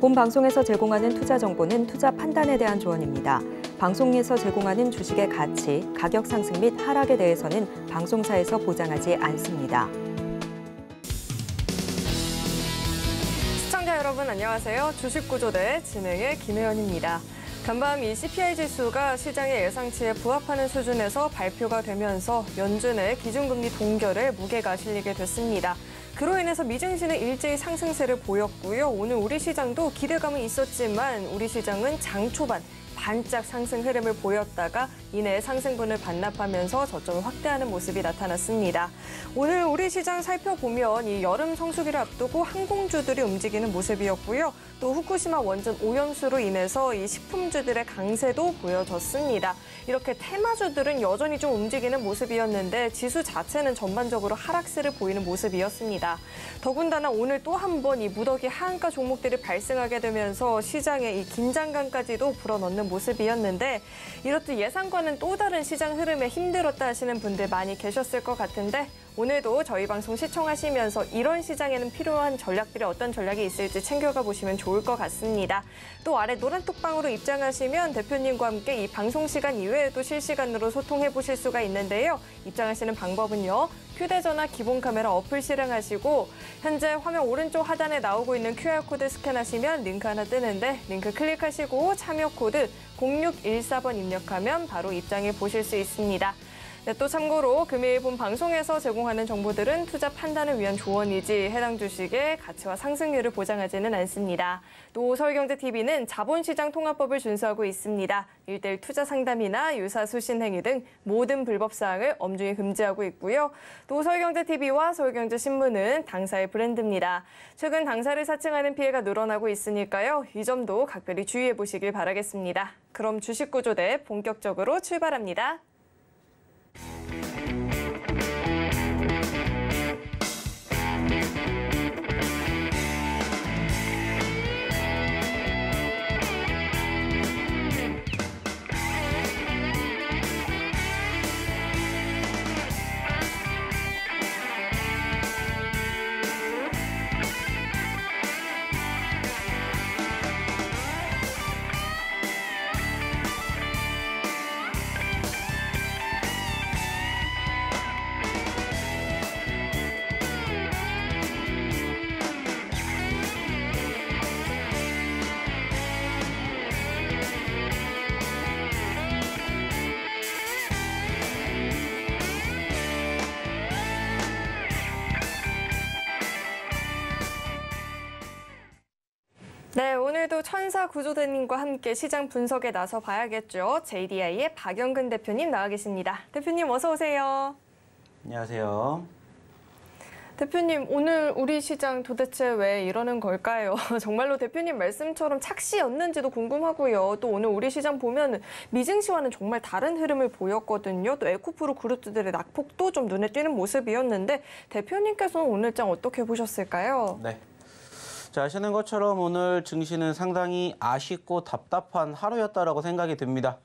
본 방송에서 제공하는 투자 정보는 투자 판단에 대한 조언입니다. 방송에서 제공하는 주식의 가치, 가격 상승 및 하락에 대해서는 방송사에서 보장하지 않습니다. 시청자 여러분 안녕하세요. 주식구조대 진행의 김혜연입니다. 간밤 이 CPI 지수가 시장의 예상치에 부합하는 수준에서 발표가 되면서 연준의 기준금리 동결에 무게가 실리게 됐습니다. 그로 인해서 미증시는 일제히 상승세를 보였고요. 오늘 우리 시장도 기대감은 있었지만 우리 시장은 장 초반 반짝 상승 흐름을 보였다가 이내 상승분을 반납하면서 저점을 확대하는 모습이 나타났습니다. 오늘 우리 시장 살펴보면 이 여름 성수기를 앞두고 항공주들이 움직이는 모습이었고요. 또 후쿠시마 원전 오염수로 인해서 이 식품주들의 강세도 보여졌습니다. 이렇게 테마주들은 여전히 좀 움직이는 모습이었는데 지수 자체는 전반적으로 하락세를 보이는 모습이었습니다. 더군다나 오늘 또 한 번 이 무더기 하한가 종목들이 발생하게 되면서 시장의이 긴장감까지도 불어넣는 모습이었는데 이렇듯 예상과는 또 다른 시장 흐름에 힘들었다 하시는 분들 많이 계셨을 것 같은데 오늘도 저희 방송 시청하시면서 이런 시장에는 필요한 전략들이 어떤 전략이 있을지 챙겨가 보시면 좋을 것 같습니다. 또 아래 노란 톡방으로 입장하시면 대표님과 함께 이 방송 시간 이외에도 실시간으로 소통해 보실 수가 있는데요. 입장하시는 방법은요. 휴대전화 기본 카메라 어플 실행하시고 현재 화면 오른쪽 하단에 나오고 있는 QR코드 스캔하시면 링크 하나 뜨는데 링크 클릭하시고 참여 코드 0614번 입력하면 바로 입장해 보실 수 있습니다. 네, 또 참고로 금일 본 방송에서 제공하는 정보들은 투자 판단을 위한 조언이지 해당 주식의 가치와 상승률을 보장하지는 않습니다. 또 서울경제TV는 자본시장 통합법을 준수하고 있습니다. 일대일 투자 상담이나 유사 수신 행위 등 모든 불법 사항을 엄중히 금지하고 있고요. 또 서울경제TV와 서울경제신문은 당사의 브랜드입니다. 최근 당사를 사칭하는 피해가 늘어나고 있으니까요. 이 점도 각별히 주의해 보시길 바라겠습니다. 그럼 주식구조 대 본격적으로 출발합니다. Música 네, 오늘도 천사 구조대님과 함께 시장 분석에 나서 봐야겠죠. JDI의 박영근 대표님 나와 계십니다. 대표님 어서 오세요. 안녕하세요. 대표님, 오늘 우리 시장 도대체 왜 이러는 걸까요? 정말로 대표님 말씀처럼 착시였는지도 궁금하고요. 또 오늘 우리 시장 보면 미증시와는 정말 다른 흐름을 보였거든요. 또 에코프로 그룹들의 낙폭도 좀 눈에 띄는 모습이었는데 대표님께서는 오늘 장 어떻게 보셨을까요? 네, 자, 아시는 것처럼 오늘 증시는 상당히 아쉽고 답답한 하루였다라고 생각이 듭니다.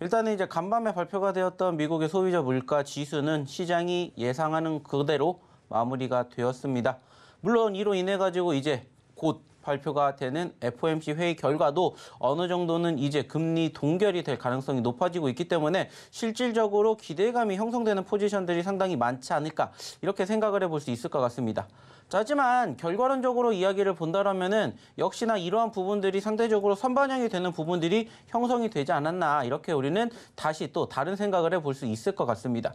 일단은 이제 간밤에 발표가 되었던 미국의 소비자 물가 지수는 시장이 예상하는 그대로 마무리가 되었습니다. 물론 이로 인해 가지고 이제 곧 발표가 되는 FOMC 회의 결과도 어느 정도는 이제 금리 동결이 될 가능성이 높아지고 있기 때문에 실질적으로 기대감이 형성되는 포지션들이 상당히 많지 않을까 이렇게 생각을 해볼 수 있을 것 같습니다. 하지만 결과론적으로 이야기를 본다라면은 역시나 이러한 부분들이 상대적으로 선반영이 되는 부분들이 형성이 되지 않았나 이렇게 우리는 다시 또 다른 생각을 해볼 수 있을 것 같습니다.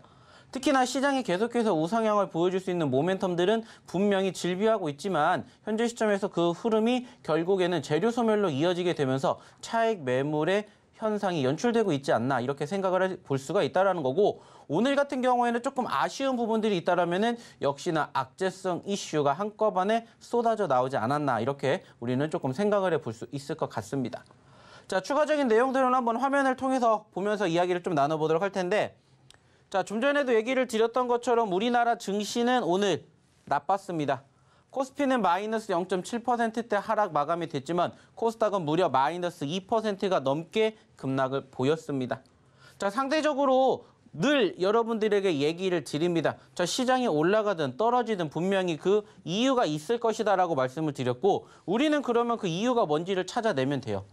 특히나 시장이 계속해서 우상향을 보여줄 수 있는 모멘텀들은 분명히 질비하고 있지만 현재 시점에서 그 흐름이 결국에는 재료 소멸로 이어지게 되면서 차익 매물의 현상이 연출되고 있지 않나 이렇게 생각을 볼 수가 있다라는 거고 오늘 같은 경우에는 조금 아쉬운 부분들이 있다라면은 역시나 악재성 이슈가 한꺼번에 쏟아져 나오지 않았나 이렇게 우리는 조금 생각을 해 볼 수 있을 것 같습니다. 자 추가적인 내용들은 한번 화면을 통해서 보면서 이야기를 좀 나눠보도록 할 텐데 자, 좀 전에도 얘기를 드렸던 것처럼 우리나라 증시는 오늘 나빴습니다. 코스피는 마이너스 0.7%대 하락 마감이 됐지만 코스닥은 무려 마이너스 2%가 넘게 급락을 보였습니다. 자, 상대적으로 늘 여러분들에게 얘기를 드립니다. 자, 시장이 올라가든 떨어지든 분명히 그 이유가 있을 것이다라고 말씀을 드렸고 우리는 그러면 그 이유가 뭔지를 찾아내면 돼요.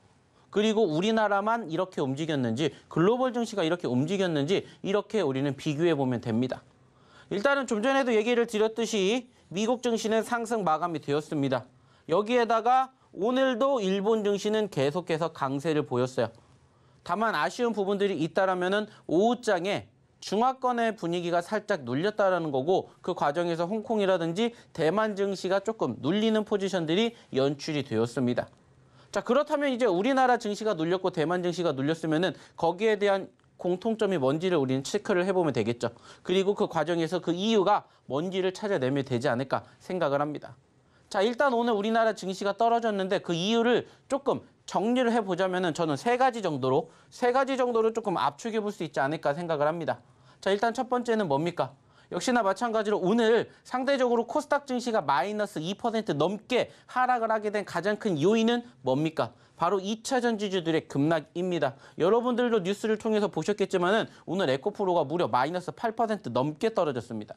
그리고 우리나라만 이렇게 움직였는지 글로벌 증시가 이렇게 움직였는지 이렇게 우리는 비교해 보면 됩니다. 일단은 좀 전에도 얘기를 드렸듯이 미국 증시는 상승 마감이 되었습니다. 여기에다가 오늘도 일본 증시는 계속해서 강세를 보였어요. 다만 아쉬운 부분들이 있다라면은 오후장에 중화권의 분위기가 살짝 눌렸다라는 거고 그 과정에서 홍콩이라든지 대만 증시가 조금 눌리는 포지션들이 연출이 되었습니다. 자, 그렇다면 이제 우리나라 증시가 눌렸고 대만 증시가 눌렸으면은 거기에 대한 공통점이 뭔지를 우리는 체크를 해보면 되겠죠. 그리고 그 과정에서 그 이유가 뭔지를 찾아내면 되지 않을까 생각을 합니다. 자, 일단 오늘 우리나라 증시가 떨어졌는데 그 이유를 조금 정리를 해보자면은 저는 세 가지 정도로, 세 가지 정도로 조금 압축해 볼 수 있지 않을까 생각을 합니다. 자, 일단 첫 번째는 뭡니까? 역시나 마찬가지로 오늘 상대적으로 코스닥 증시가 마이너스 2% 넘게 하락을 하게 된 가장 큰 요인은 뭡니까? 바로 2차 전지주들의 급락입니다. 여러분들도 뉴스를 통해서 보셨겠지만 은 오늘 에코프로가 무려 마이너스 8% 넘게 떨어졌습니다.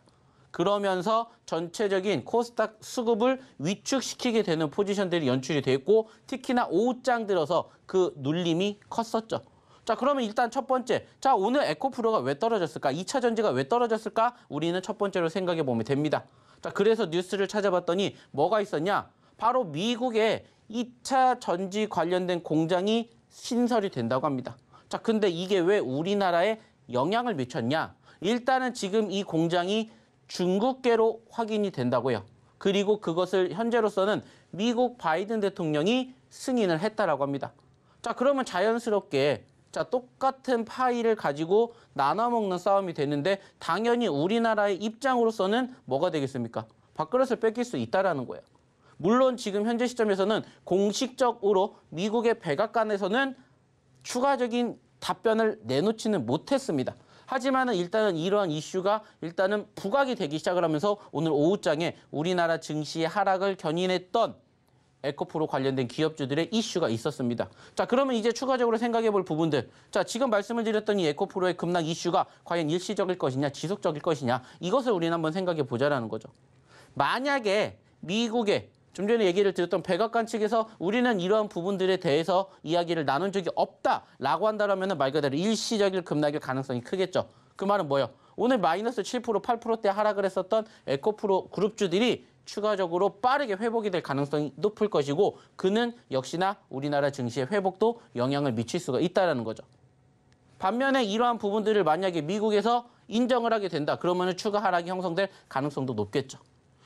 그러면서 전체적인 코스닥 수급을 위축시키게 되는 포지션들이 연출이 됐고 특히나 오장 들어서 그 눌림이 컸었죠. 자 그러면 일단 첫 번째 자 오늘 에코프로가 왜 떨어졌을까? 2차 전지가 왜 떨어졌을까? 우리는 첫 번째로 생각해 보면 됩니다. 자 그래서 뉴스를 찾아봤더니 뭐가 있었냐? 바로 미국의 2차 전지 관련된 공장이 신설이 된다고 합니다. 자 근데 이게 왜 우리나라에 영향을 미쳤냐? 일단은 지금 이 공장이 중국계로 확인이 된다고요. 그리고 그것을 현재로서는 미국 바이든 대통령이 승인을 했다라고 합니다. 자 그러면 자연스럽게 자, 똑같은 파이를 가지고 나눠 먹는 싸움이 되는데 당연히 우리나라의 입장으로서는 뭐가 되겠습니까? 밥그릇을 뺏길 수 있다라는 거예요. 물론 지금 현재 시점에서는 공식적으로 미국의 백악관에서는 추가적인 답변을 내놓지는 못했습니다. 하지만 일단은 이러한 이슈가 일단은 부각이 되기 시작을 하면서 오늘 오후장에 우리나라 증시의 하락을 견인했던 에코프로 관련된 기업주들의 이슈가 있었습니다. 자, 그러면 이제 추가적으로 생각해 볼 부분들. 자, 지금 말씀을 드렸던 이 에코프로의 급락 이슈가 과연 일시적일 것이냐, 지속적일 것이냐, 이것을 우리는 한번 생각해 보자라는 거죠. 만약에 미국에좀 전에 얘기를 드렸던 백악관 측에서 우리는 이러한 부분들에 대해서 이야기를 나눈 적이 없다라고 한다면 말 그대로 일시적일 급락일 가능성이 크겠죠. 그 말은 뭐예요? 오늘 마이너스 7% 8%대 하락을 했었던 에코프로 그룹주들이 추가적으로 빠르게 회복이 될 가능성이 높을 것이고 그는 역시나 우리나라 증시의 회복도 영향을 미칠 수가 있다는 거죠. 반면에 이러한 부분들을 만약에 미국에서 인정을 하게 된다. 그러면 추가 하락이 형성될 가능성도 높겠죠.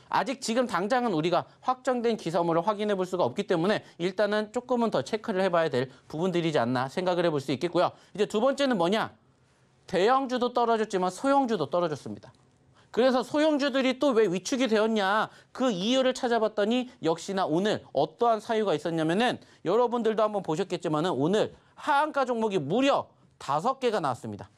아직 지금 당장은 우리가 확정된 기사물을 확인해 볼 수가 없기 때문에 일단은 조금은 더 체크를 해봐야 될 부분들이지 않나 생각을 해 볼 수 있겠고요. 이제 두 번째는 뭐냐? 대형주도 떨어졌지만 소형주도 떨어졌습니다. 그래서 소형주들이 또 왜 위축이 되었냐 그 이유를 찾아봤더니 역시나 오늘 어떠한 사유가 있었냐면은 여러분들도 한번 보셨겠지만은 오늘 하한가 종목이 무려 다섯 개가 나왔습니다.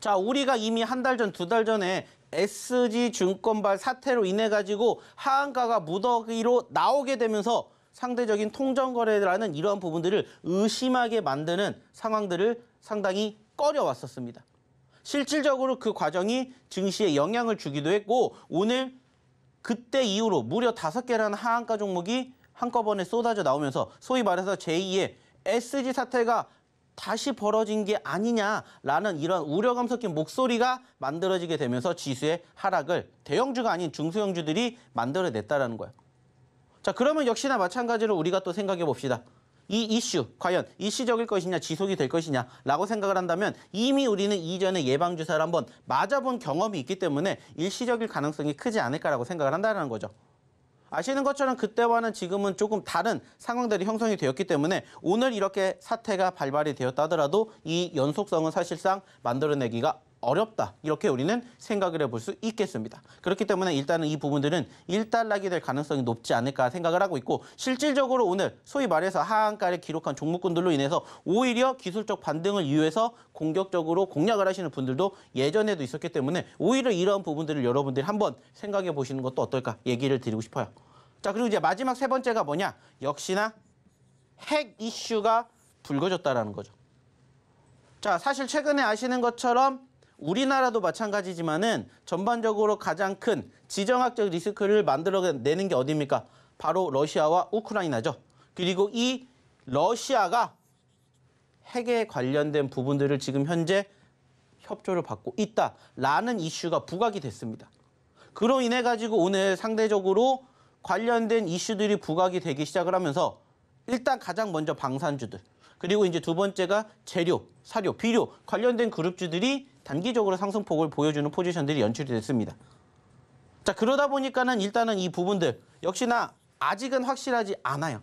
자, 우리가 이미 한 달 전, 두 달 전에 SG 증권발 사태로 인해 가지고 하한가가 무더기로 나오게 되면서 상대적인 통정거래라는 이러한 부분들을 의심하게 만드는 상황들을 상당히 꺼려왔었습니다. 실질적으로 그 과정이 증시에 영향을 주기도 했고 오늘 그때 이후로 무려 다섯 개라는 하한가 종목이 한꺼번에 쏟아져 나오면서 소위 말해서 제2의 SG 사태가 다시 벌어진 게 아니냐라는 이런 우려감 섞인 목소리가 만들어지게 되면서 지수의 하락을 대형주가 아닌 중소형주들이 만들어냈다라는 거예요. 자 그러면 역시나 마찬가지로 우리가 또 생각해 봅시다. 이 이슈 과연 일시적일 것이냐 지속이 될 것이냐 라고 생각을 한다면 이미 우리는 이전에 예방주사를 한번 맞아본 경험이 있기 때문에 일시적일 가능성이 크지 않을까라고 생각을 한다는 거죠. 아시는 것처럼 그때와는 지금은 조금 다른 상황들이 형성이 되었기 때문에 오늘 이렇게 사태가 발발이 되었다 하더라도 이 연속성은 사실상 만들어내기가 어렵다. 이렇게 우리는 생각을 해볼 수 있겠습니다. 그렇기 때문에 일단은 이 부분들은 일단락이 될 가능성이 높지 않을까 생각을 하고 있고 실질적으로 오늘 소위 말해서 하한가를 기록한 종목군들로 인해서 오히려 기술적 반등을 이유해서 공격적으로 공략을 하시는 분들도 예전에도 있었기 때문에 오히려 이런 부분들을 여러분들이 한번 생각해 보시는 것도 어떨까 얘기를 드리고 싶어요. 자 그리고 이제 마지막 세 번째가 뭐냐. 역시나 핵 이슈가 불거졌다라는 거죠. 자 사실 최근에 아시는 것처럼 우리나라도 마찬가지지만은 전반적으로 가장 큰 지정학적 리스크를 만들어내는 게 어디입니까? 바로 러시아와 우크라이나죠. 그리고 이 러시아가 핵에 관련된 부분들을 지금 현재 협조를 받고 있다라는 이슈가 부각이 됐습니다. 그로 인해 가지고 오늘 상대적으로 관련된 이슈들이 부각이 되기 시작을 하면서 일단 가장 먼저 방산주들 그리고 이제 두 번째가 재료, 사료, 비료 관련된 그룹주들이 단기적으로 상승폭을 보여주는 포지션들이 연출이 됐습니다. 자 그러다 보니까는 일단은 이 부분들 역시나 아직은 확실하지 않아요.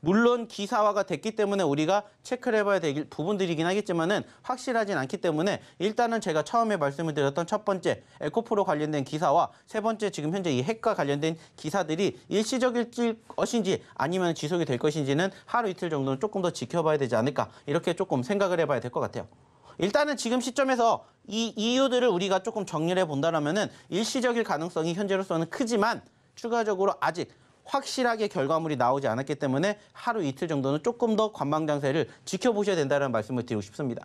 물론 기사화가 됐기 때문에 우리가 체크를 해봐야 될 부분들이긴 하겠지만은 확실하진 않기 때문에 일단은 제가 처음에 말씀을 드렸던 첫 번째 에코프로 관련된 기사와 세 번째 지금 현재 이 핵과 관련된 기사들이 일시적일 것인지 아니면 지속이 될 것인지는 하루 이틀 정도는 조금 더 지켜봐야 되지 않을까 이렇게 조금 생각을 해봐야 될 것 같아요. 일단은 지금 시점에서 이 이유들을 우리가 조금 정리를 해본다면은 일시적일 가능성이 현재로서는 크지만 추가적으로 아직 확실하게 결과물이 나오지 않았기 때문에 하루 이틀 정도는 조금 더 관망장세를 지켜보셔야 된다는 말씀을 드리고 싶습니다.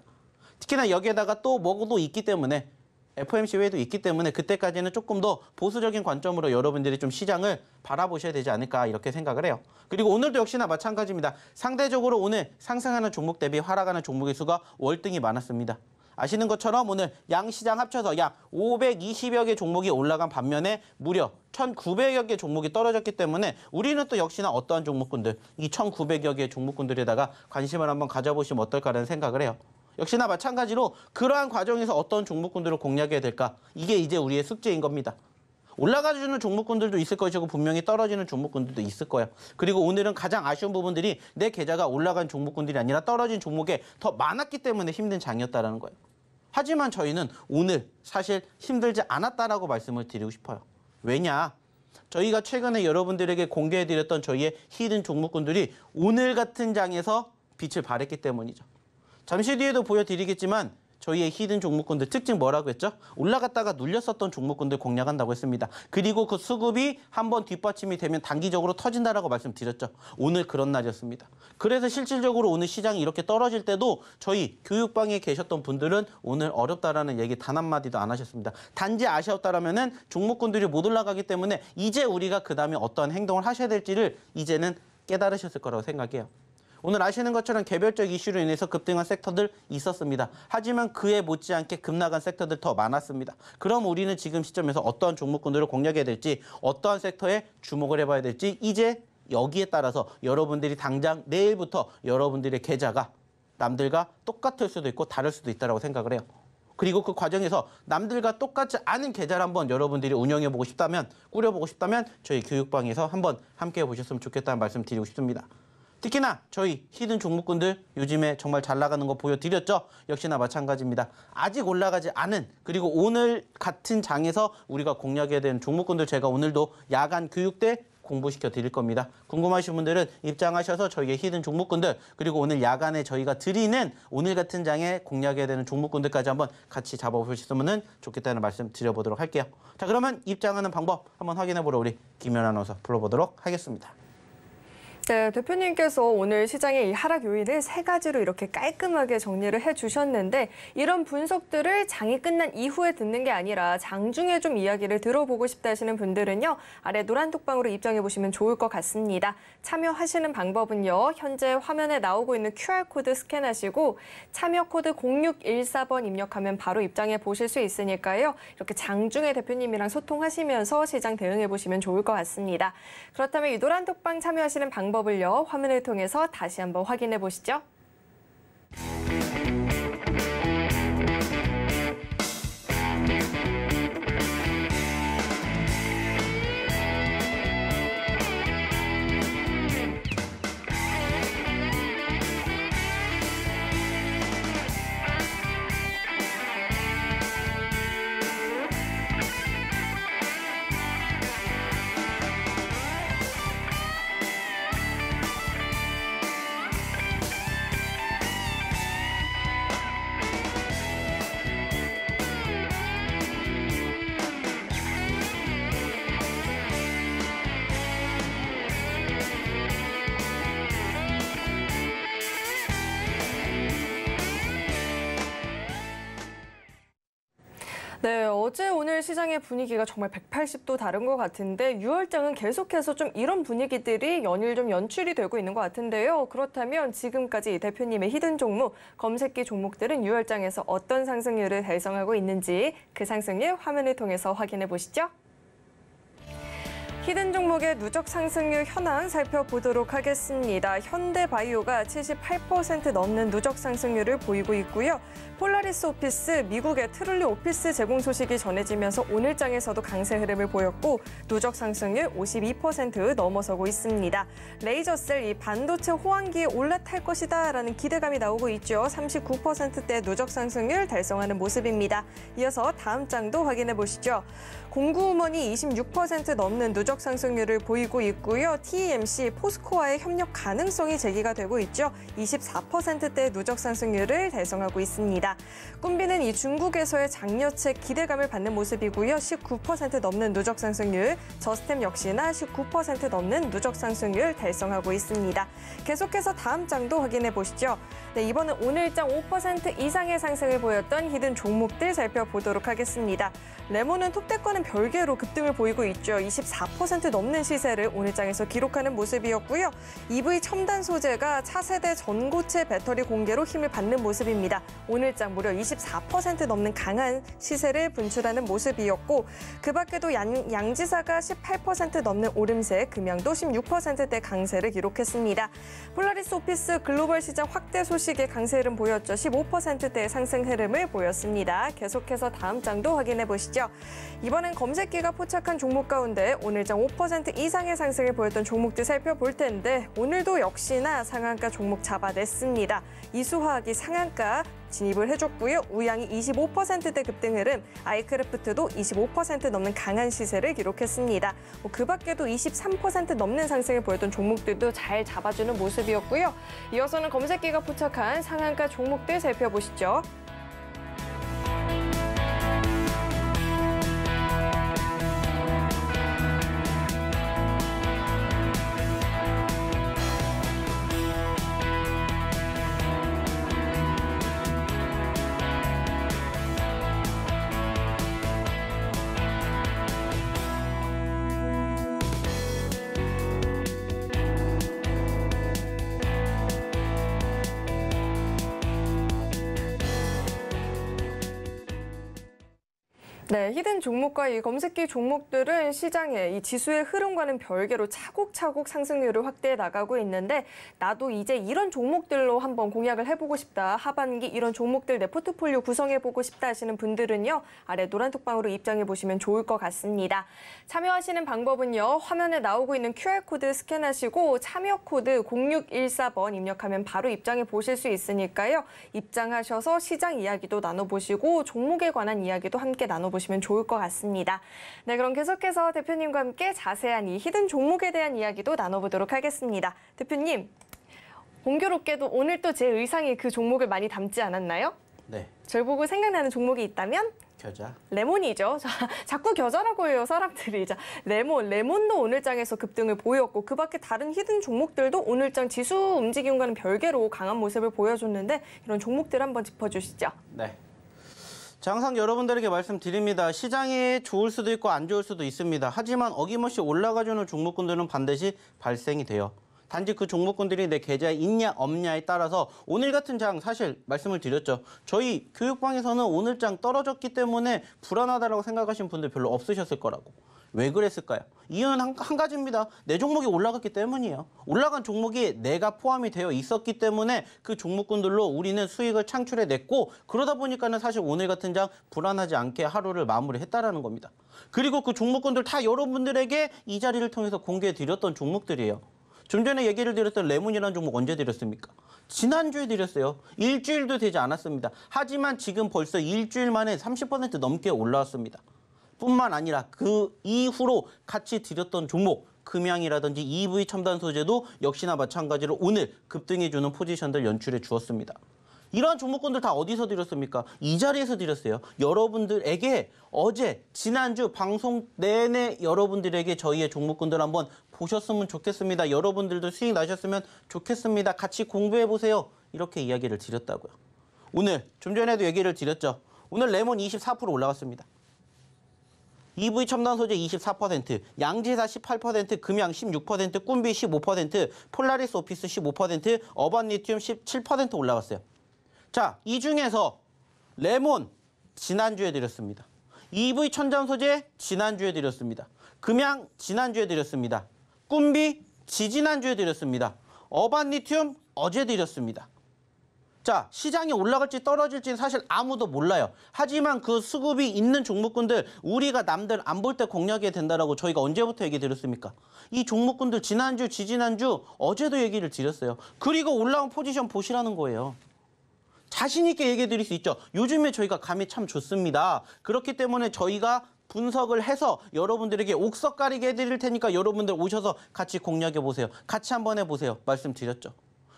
특히나 여기에다가 또 뭐고도 있기 때문에 FOMC 회의도 있기 때문에 그때까지는 조금 더 보수적인 관점으로 여러분들이 좀 시장을 바라보셔야 되지 않을까 이렇게 생각을 해요. 그리고 오늘도 역시나 마찬가지입니다. 상대적으로 오늘 상승하는 종목 대비 하락하는 종목의 수가 월등히 많았습니다. 아시는 것처럼 오늘 양시장 합쳐서 약 520여 개 종목이 올라간 반면에 무려 1,900여 개 종목이 떨어졌기 때문에 우리는 또 역시나 어떠한 종목군들, 이 1,900여 개 종목군들에다가 관심을 한번 가져보시면 어떨까라는 생각을 해요. 역시나 마찬가지로 그러한 과정에서 어떤 종목군들을 공략해야 될까? 이게 이제 우리의 숙제인 겁니다. 올라가주는 종목군들도 있을 것이고 분명히 떨어지는 종목군들도 있을 거예요 그리고 오늘은 가장 아쉬운 부분들이 내 계좌가 올라간 종목군들이 아니라 떨어진 종목에 더 많았기 때문에 힘든 장이었다는 거예요. 하지만 저희는 오늘 사실 힘들지 않았다라고 말씀을 드리고 싶어요. 왜냐? 저희가 최근에 여러분들에게 공개해드렸던 저희의 히든 종목군들이 오늘 같은 장에서 빛을 발했기 때문이죠. 잠시 뒤에도 보여드리겠지만 저희의 히든 종목군들 특징 뭐라고 했죠? 올라갔다가 눌렸었던 종목군들 공략한다고 했습니다. 그리고 그 수급이 한 번 뒷받침이 되면 단기적으로 터진다라고 말씀드렸죠. 오늘 그런 날이었습니다. 그래서 실질적으로 오늘 시장이 이렇게 떨어질 때도 저희 교육방에 계셨던 분들은 오늘 어렵다라는 얘기 단 한마디도 안 하셨습니다. 단지 아쉬웠다라면은 종목군들이 못 올라가기 때문에 이제 우리가 그 다음에 어떤 행동을 하셔야 될지를 이제는 깨달으셨을 거라고 생각해요. 오늘 아시는 것처럼 개별적 이슈로 인해서 급등한 섹터들 있었습니다. 하지만 그에 못지않게 급락한 섹터들 더 많았습니다. 그럼 우리는 지금 시점에서 어떠한 종목군들을 공략해야 될지 어떠한 섹터에 주목을 해봐야 될지 이제 여기에 따라서 여러분들이 당장 내일부터 여러분들의 계좌가 남들과 똑같을 수도 있고 다를 수도 있다고 생각을 해요. 그리고 그 과정에서 남들과 똑같지 않은 계좌를 한번 여러분들이 운영해보고 싶다면 꾸려보고 싶다면 저희 교육방에서 한번 함께해 보셨으면 좋겠다는 말씀 드리고 싶습니다. 특히나 저희 히든 종목군들 요즘에 정말 잘 나가는 거 보여드렸죠. 역시나 마찬가지입니다. 아직 올라가지 않은 그리고 오늘 같은 장에서 우리가 공략해야 되는 종목군들 제가 오늘도 야간 교육 때 공부시켜 드릴 겁니다. 궁금하신 분들은 입장하셔서 저희의 히든 종목군들 그리고 오늘 야간에 저희가 드리는 오늘 같은 장에 공략해야 되는 종목군들까지 한번 같이 잡아보셨으면 좋겠다는 말씀 드려보도록 할게요. 자 그러면 입장하는 방법 한번 확인해 보러 우리 김연아 아나운서 불러보도록 하겠습니다. 네, 대표님께서 오늘 시장의 이 하락 요인을 세 가지로 이렇게 깔끔하게 정리를 해주셨는데 이런 분석들을 장이 끝난 이후에 듣는 게 아니라 장중에 좀 이야기를 들어보고 싶다 하시는 분들은요. 아래 노란 톡방으로 입장해보시면 좋을 것 같습니다. 참여하시는 방법은요. 현재 화면에 나오고 있는 QR코드 스캔하시고 참여 코드 0614번 입력하면 바로 입장해 보실 수 있으니까요. 이렇게 장중에 대표님이랑 소통하시면서 시장 대응해보시면 좋을 것 같습니다. 그렇다면 이 노란 톡방 참여하시는 방법 방법을요. 화면을 통해서 다시 한번 확인해 보시죠. 어제 오늘 시장의 분위기가 정말 180도 다른 것 같은데 6월장은 계속해서 좀 이런 분위기들이 연일 좀 연출이 되고 있는 것 같은데요. 그렇다면 지금까지 대표님의 히든 종목, 검색기 종목들은 6월장에서 어떤 상승률을 달성하고 있는지 그 상승률 화면을 통해서 확인해 보시죠. 히든 종목의 누적 상승률 현황 살펴보도록 하겠습니다. 현대바이오가 78% 넘는 누적 상승률을 보이고 있고요. 폴라리스 오피스, 미국의 트룰리 오피스 제공 소식이 전해지면서 오늘장에서도 강세 흐름을 보였고 누적 상승률 52% 넘어서고 있습니다. 레이저셀 이 반도체 호황기에 올라탈 것이다 라는 기대감이 나오고 있죠. 39%대 누적 상승률 달성하는 모습입니다. 이어서 다음 장도 확인해 보시죠. 공구음원이 26% 넘는 누적 누적 상승률을 보이고 있고요. TMC, e 포스코와의 협력 가능성이 제기가 되고 있죠. 24%대 누적 상승률을 달성하고 있습니다. 꿈비는 이 중국에서의 장려책 기대감을 받는 모습이고요. 19% 넘는 누적 상승률, 저스템 역시나 19% 넘는 누적 상승률 달성하고 있습니다. 계속해서 다음 장도 확인해 보시죠. 네, 이번은 오늘장 5% 이상의 상승을 보였던 히든 종목들 살펴보도록 하겠습니다. 레몬은 톱대권은 별개로 급등을 보이고 있죠. 4% 0 넘는 시세를 오늘장에서 기록하는 모습이었고요. EV 첨단 소재가 차세대 전고체 배터리 공개로 힘을 받는 모습입니다. 오늘장 무려 24% 넘는 강한 시세를 분출하는 모습이었고 그 밖에도 양, 양지사가 18% 넘는 오름세, 금양도 16%대 강세를 기록했습니다. 폴라리스 오피스 글로벌 시장 확대 소식의 강세 흐름 보였죠. 15%대 상승 흐름을 보였습니다. 계속해서 다음 장도 확인해 보시죠. 이번엔 검색기가 포착한 종목 가운데 오늘 5 이상의 상승을 보였던 종목들 살펴볼 텐데 오늘도 역시나 상한가 종목 잡아냈습니다. 이수화학이 상한가 진입을 해줬고요. 우양이 25%대 급등 흐름, 아이크래프트도 25% 넘는 강한 시세를 기록했습니다. 뭐 그 밖에도 23% 넘는 상승을 보였던 종목들도 잘 잡아주는 모습이었고요. 이어서는 검색기가 포착한 상한가 종목들 살펴보시죠. 네, 히든 종목과 이 검색기 종목들은 시장의 이 지수의 흐름과는 별개로 차곡차곡 상승률을 확대해 나가고 있는데 나도 이제 이런 종목들로 한번 공약을 해보고 싶다. 하반기 이런 종목들 내 포트폴리오 구성해보고 싶다 하시는 분들은요. 아래 노란 톡방으로 입장해보시면 좋을 것 같습니다. 참여하시는 방법은요. 화면에 나오고 있는 QR코드 스캔하시고 참여 코드 0614번 입력하면 바로 입장해보실 수 있으니까요. 입장하셔서 시장 이야기도 나눠보시고 종목에 관한 이야기도 함께 나눠보시면 보시면 좋을 것 같습니다. 네, 그럼 계속해서 대표님과 함께 자세한 이 히든 종목에 대한 이야기도 나눠보도록 하겠습니다. 대표님, 공교롭게도 오늘 또 제 의상이 그 종목을 많이 담지 않았나요? 네. 절 보고 생각나는 종목이 있다면? 겨자. 레몬이죠. 자, 자꾸 겨자라고 해요, 사람들이. 자, 레몬. 레몬도 오늘장에서 급등을 보였고 그 밖에 다른 히든 종목들도 오늘장 지수 움직임과는 별개로 강한 모습을 보여줬는데 이런 종목들 한번 짚어주시죠. 네. 장상 여러분들에게 말씀드립니다. 시장이 좋을 수도 있고 안 좋을 수도 있습니다. 하지만 어김없이 올라가주는 종목군들은 반드시 발생이 돼요. 단지 그 종목군들이 내 계좌에 있냐 없냐에 따라서 오늘 같은 장 사실 말씀을 드렸죠. 저희 교육방에서는 오늘 장 떨어졌기 때문에 불안하다라고 생각하신 분들 별로 없으셨을 거라고. 왜 그랬을까요? 이유는 한, 한, 가지입니다. 내 종목이 올라갔기 때문이에요. 올라간 종목이 내가 포함이 되어 있었기 때문에 그 종목군들로 우리는 수익을 창출해 냈고 그러다 보니까는 사실 오늘 같은 장 불안하지 않게 하루를 마무리했다라는 겁니다. 그리고 그 종목군들 다 여러분들에게 이 자리를 통해서 공개해 드렸던 종목들이에요. 좀 전에 얘기를 드렸던 레몬이라는 종목 언제 드렸습니까? 지난주에 드렸어요. 일주일도 되지 않았습니다. 하지만 지금 벌써 일주일 만에 30% 넘게 올라왔습니다. 뿐만 아니라 그 이후로 같이 들였던 종목 금양이라든지 EV 첨단 소재도 역시나 마찬가지로 오늘 급등해주는 포지션들 연출해 주었습니다. 이러한 종목군들 다 어디서 드렸습니까? 이 자리에서 드렸어요. 여러분들에게 어제 지난주 방송 내내 여러분들에게 저희의 종목군들 한번 보셨으면 좋겠습니다. 여러분들도 수익 나셨으면 좋겠습니다. 같이 공부해 보세요. 이렇게 이야기를 드렸다고요. 오늘 좀 전에도 얘기를 드렸죠. 오늘 레몬 24% 올라갔습니다. EV 첨단 소재 24%, 양지사 18%, 금양 16%, 꿈비 15%, 폴라리스 오피스 15%, 어반 리튬 17% 올라갔어요. 자, 이 중에서 레몬 지난주에 드렸습니다. EV 첨단 소재 지난주에 드렸습니다. 금양 지난주에 드렸습니다. 꿈비 지지난주에 드렸습니다. 어반 리튬 어제 드렸습니다. 자, 시장이 올라갈지 떨어질지는 사실 아무도 몰라요. 하지만 그 수급이 있는 종목군들 우리가 남들 안 볼 때 공략해야 된다라고 저희가 언제부터 얘기 드렸습니까? 이 종목군들 지난주, 지지난주 어제도 얘기를 드렸어요. 그리고 올라온 포지션 보시라는 거예요. 자신 있게 얘기해 드릴 수 있죠. 요즘에 저희가 감이 참 좋습니다. 그렇기 때문에 저희가 분석을 해서 여러분들에게 옥석 가리게 해드릴 테니까 여러분들 오셔서 같이 공략해 보세요. 같이 한번 해보세요. 말씀드렸죠.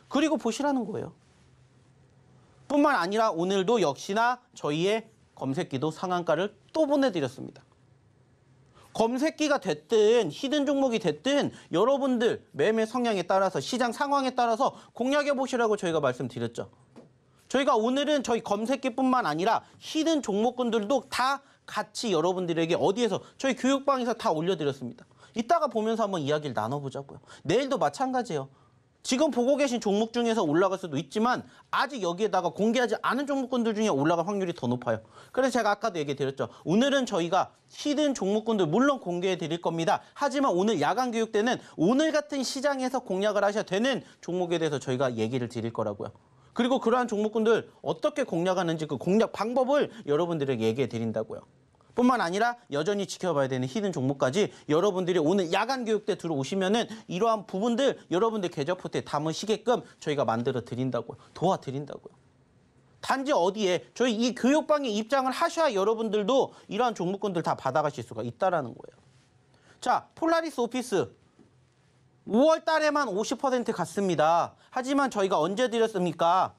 그리고 보시라는 거예요. 뿐만 아니라 오늘도 역시나 저희의 검색기도 상한가를 또 보내드렸습니다. 검색기가 됐든 히든 종목이 됐든 여러분들 매매 성향에 따라서 시장 상황에 따라서 공략해 보시라고 저희가 말씀드렸죠. 저희가 오늘은 저희 검색기뿐만 아니라 히든 종목군들도 다 같이 여러분들에게 어디에서 저희 교육방에서 다 올려드렸습니다. 이따가 보면서 한번 이야기를 나눠보자고요. 내일도 마찬가지예요. 지금 보고 계신 종목 중에서 올라갈 수도 있지만 아직 여기에다가 공개하지 않은 종목군들 중에 올라갈 확률이 더 높아요. 그래서 제가 아까도 얘기 드렸죠. 오늘은 저희가 히든 종목군들 물론 공개해 드릴 겁니다. 하지만 오늘 야간 교육 때는 오늘 같은 시장에서 공략을 하셔야 되는 종목에 대해서 저희가 얘기를 드릴 거라고요. 그리고 그러한 종목군들 어떻게 공략하는지 그 공략 방법을 여러분들에게 얘기해 드린다고요. 뿐만 아니라 여전히 지켜봐야 되는 히든 종목까지 여러분들이 오늘 야간 교육 때 들어오시면은 이러한 부분들 여러분들 계좌 포트에 담으시게끔 저희가 만들어 드린다고요. 도와드린다고요. 단지 어디에 저희 이 교육방에 입장을 하셔야 여러분들도 이러한 종목권들 다 받아가실 수가 있다라는 거예요. 자, 폴라리스 오피스 5월 달에만 50% 갔습니다. 하지만 저희가 언제 드렸습니까?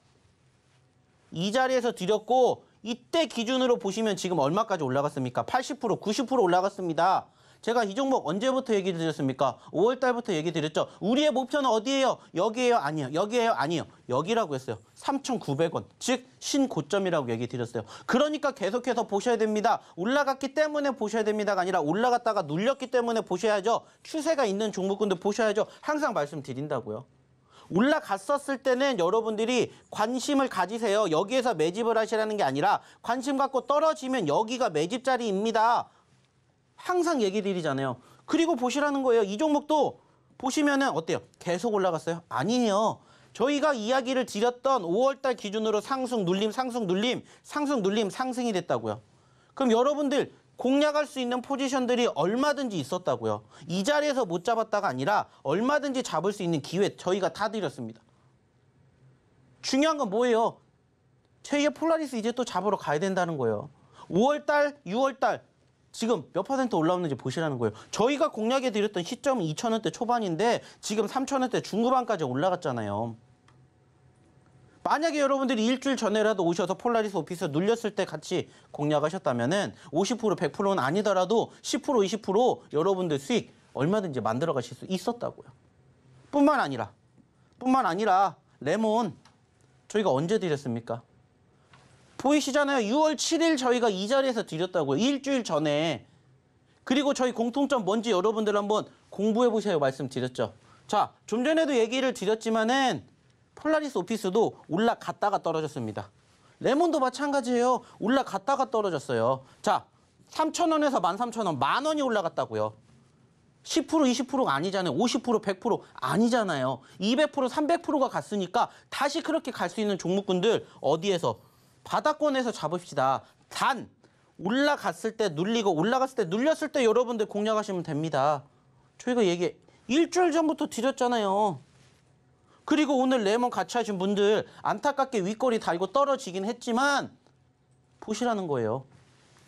이 자리에서 드렸고 이때 기준으로 보시면 지금 얼마까지 올라갔습니까? 80% 90% 올라갔습니다. 제가 이 종목 언제부터 얘기 드렸습니까? 5월 달부터 얘기 드렸죠. 우리의 목표는 어디예요? 여기예요? 아니요. 여기예요? 아니요. 여기라고 했어요. 3,900원. 즉 신고점이라고 얘기 드렸어요. 그러니까 계속해서 보셔야 됩니다. 올라갔기 때문에 보셔야 됩니다가 아니라 올라갔다가 눌렸기 때문에 보셔야죠. 추세가 있는 종목군들 보셔야죠. 항상 말씀드린다고요. 올라갔었을 때는 여러분들이 관심을 가지세요. 여기에서 매집을 하시라는 게 아니라 관심 갖고 떨어지면 여기가 매집 자리입니다. 항상 얘기 드리잖아요. 그리고 보시라는 거예요. 이 종목도 보시면은 어때요? 계속 올라갔어요? 아니에요. 저희가 이야기를 드렸던 5월달 기준으로 상승 눌림, 상승 눌림, 상승 눌림, 상승이 됐다고요. 그럼 여러분들 공략할 수 있는 포지션들이 얼마든지 있었다고요. 이 자리에서 못 잡았다가 아니라 얼마든지 잡을 수 있는 기회 저희가 다 드렸습니다. 중요한 건 뭐예요? 최의 폴라리스 이제 또 잡으러 가야 된다는 거예요. 5월달, 6월달 지금 몇 퍼센트 올라오는지 보시라는 거예요. 저희가 공략해 드렸던 시점은 2 0 0 0원대 초반인데 지금 3 0 0 0원대 중후반까지 올라갔잖아요. 만약에 여러분들이 일주일 전에라도 오셔서 폴라리스 오피스 눌렸을 때 같이 공략하셨다면은 50% 100%는 아니더라도 10% 20% 여러분들 수익 얼마든지 만들어 가실 수 있었다고요. 뿐만 아니라 뿐만 아니라 레몬 저희가 언제 드렸습니까? 보이시잖아요. 6월 7일 저희가 이 자리에서 드렸다고요. 일주일 전에. 그리고 저희 공통점 뭔지 여러분들 한번 공부해 보세요. 말씀드렸죠. 자, 좀 전에도 얘기를 드렸지만은 폴라리스 오피스도 올라갔다가 떨어졌습니다. 레몬도 마찬가지예요. 올라갔다가 떨어졌어요. 자, 3,000원에서 13,000원, 만 원이 올라갔다고요. 10% 20%가 아니잖아요. 50% 100% 아니잖아요. 200% 300%가 갔으니까 다시 그렇게 갈 수 있는 종목군들 어디에서 바닥권에서 잡읍시다. 단 올라갔을 때 눌리고 올라갔을 때 눌렸을 때 여러분들 공략하시면 됩니다. 저희가 얘기 일주일 전부터 드렸잖아요. 그리고 오늘 레몬 같이 하신 분들 안타깝게 윗골이 달고 떨어지긴 했지만 보시라는 거예요.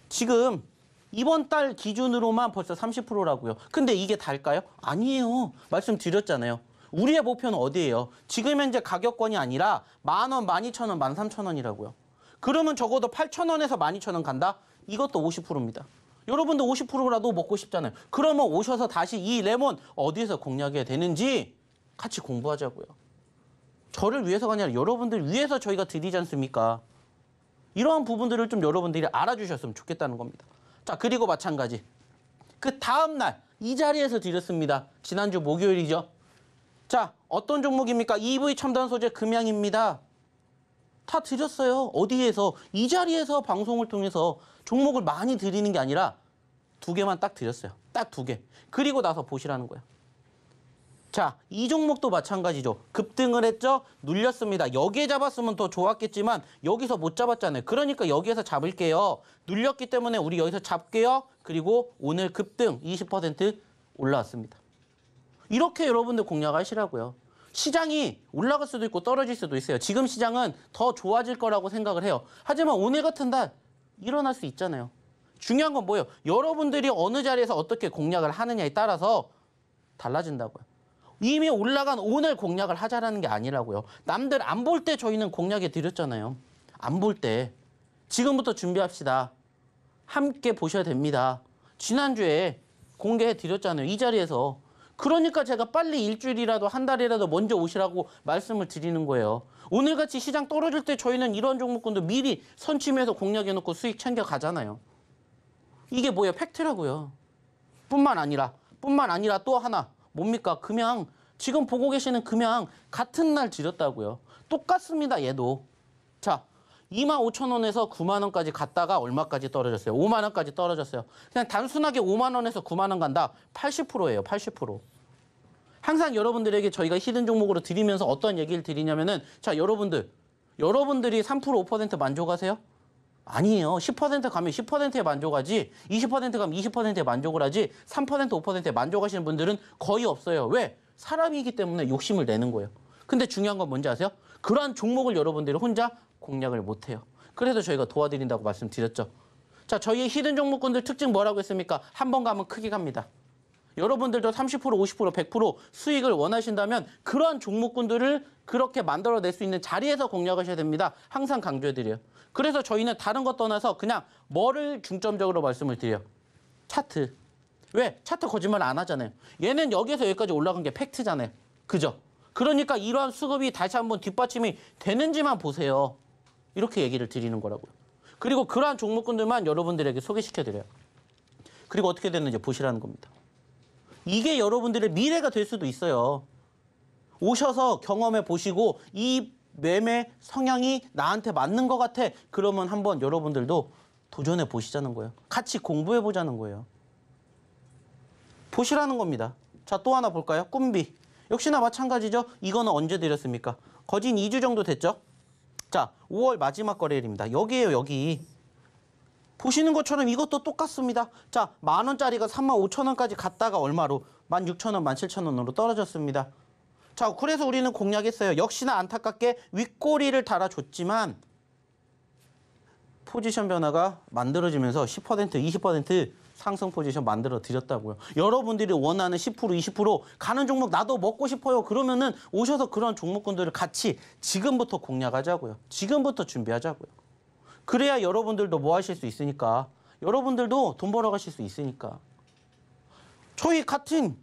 지금 이번 달 기준으로만 벌써 30%라고요. 근데 이게 달까요? 아니에요. 말씀드렸잖아요. 우리의 목표는 어디예요? 지금 현재 가격권이 아니라 만 원, 만 이천 원, 만 삼천 원이라고요. 그러면 적어도 팔천 원에서 만 이천 원 간다? 이것도 50%입니다. 여러분도 50%라도 먹고 싶잖아요. 그러면 오셔서 다시 이 레몬 어디에서 공략해야 되는지 같이 공부하자고요. 저를 위해서가 아니라 여러분들 위해서 저희가 드리지 않습니까? 이러한 부분들을 좀 여러분들이 알아주셨으면 좋겠다는 겁니다. 자 그리고 마찬가지 그 다음 날 이 자리에서 드렸습니다. 지난주 목요일이죠. 자 어떤 종목입니까? EV 첨단 소재 금양입니다. 다 드렸어요. 어디에서 이 자리에서 방송을 통해서 종목을 많이 드리는 게 아니라 두 개만 딱 드렸어요. 딱 두 개. 그리고 나서 보시라는 거예요. 자, 이 종목도 마찬가지죠. 급등을 했죠? 눌렸습니다. 여기에 잡았으면 더 좋았겠지만 여기서 못 잡았잖아요. 그러니까 여기에서 잡을게요. 눌렸기 때문에 우리 여기서 잡게요. 그리고 오늘 급등 20% 올라왔습니다. 이렇게 여러분들 공략하시라고요. 시장이 올라갈 수도 있고 떨어질 수도 있어요. 지금 시장은 더 좋아질 거라고 생각을 해요. 하지만 오늘 같은 날 일어날 수 있잖아요. 중요한 건 뭐예요? 여러분들이 어느 자리에서 어떻게 공략을 하느냐에 따라서 달라진다고요. 이미 올라간 오늘 공략을 하자라는 게 아니라고요. 남들 안 볼 때 저희는 공략에 드렸잖아요. 안 볼 때. 지금부터 준비합시다. 함께 보셔야 됩니다. 지난주에 공개해 드렸잖아요. 이 자리에서. 그러니까 제가 빨리 일주일이라도 한 달이라도 먼저 오시라고 말씀을 드리는 거예요. 오늘같이 시장 떨어질 때 저희는 이런 종목군도 미리 선침해서 공략해놓고 수익 챙겨가잖아요. 이게 뭐예요? 팩트라고요. 뿐만 아니라, 뿐만 아니라 또 하나. 뭡니까? 금양 지금 보고 계시는 금양 같은 날 지렸다고요. 똑같습니다. 얘도. 자, 2만 5천 원에서 9만 원까지 갔다가 얼마까지 떨어졌어요? 5만 원까지 떨어졌어요. 그냥 단순하게 5만 원에서 9만 원 간다. 80%예요. 80%. 항상 여러분들에게 저희가 히든 종목으로 드리면서 어떤 얘기를 드리냐면은 자, 여러분들 여러분들이 3% 5% 만족하세요? 아니에요. 10% 가면 10%에 만족하지 20% 가면 20%에 만족을 하지 3% 5%에 만족하시는 분들은 거의 없어요. 왜? 사람이기 때문에 욕심을 내는 거예요. 근데 중요한 건 뭔지 아세요? 그러한 종목을 여러분들이 혼자 공략을 못해요. 그래서 저희가 도와드린다고 말씀드렸죠. 자, 저희의 히든 종목군들 특징 뭐라고 했습니까? 한 번 가면 크게 갑니다. 여러분들도 30%, 50%, 100% 수익을 원하신다면 그러한 종목군들을 그렇게 만들어낼 수 있는 자리에서 공략하셔야 됩니다. 항상 강조해드려요. 그래서 저희는 다른 것 떠나서 그냥 뭐를 중점적으로 말씀을 드려요. 차트. 왜? 차트 거짓말 안 하잖아요. 얘는 여기에서 여기까지 올라간 게 팩트잖아요. 그죠? 그러니까 이러한 수급이 다시 한번 뒷받침이 되는지만 보세요. 이렇게 얘기를 드리는 거라고요. 그리고 그러한 종목군들만 여러분들에게 소개시켜드려요. 그리고 어떻게 됐는지 보시라는 겁니다. 이게 여러분들의 미래가 될 수도 있어요. 오셔서 경험해 보시고 이 매매 성향이 나한테 맞는 것 같아. 그러면 한번 여러분들도 도전해 보시자는 거예요. 같이 공부해 보자는 거예요. 보시라는 겁니다. 자, 또 하나 볼까요? 꿈비. 역시나 마찬가지죠. 이거는 언제 드렸습니까? 거진 2주 정도 됐죠? 자, 5월 마지막 거래일입니다. 여기에요, 여기. 보시는 것처럼 이것도 똑같습니다. 자, 만 원짜리가 3만 5천 원까지 갔다가 얼마로? 만 6천 원, 만 7천 원으로 떨어졌습니다. 자, 그래서 우리는 공략했어요. 역시나 안타깝게 윗꼬리를 달아줬지만 포지션 변화가 만들어지면서 10%, 20% 상승 포지션 만들어 드렸다고요. 여러분들이 원하는 10%, 20% 가는 종목 나도 먹고 싶어요. 그러면은 오셔서 그런 종목군들을 같이 지금부터 공략하자고요. 지금부터 준비하자고요. 그래야 여러분들도 뭐 하실 수 있으니까. 여러분들도 돈 벌어 가실 수 있으니까. 저희 같은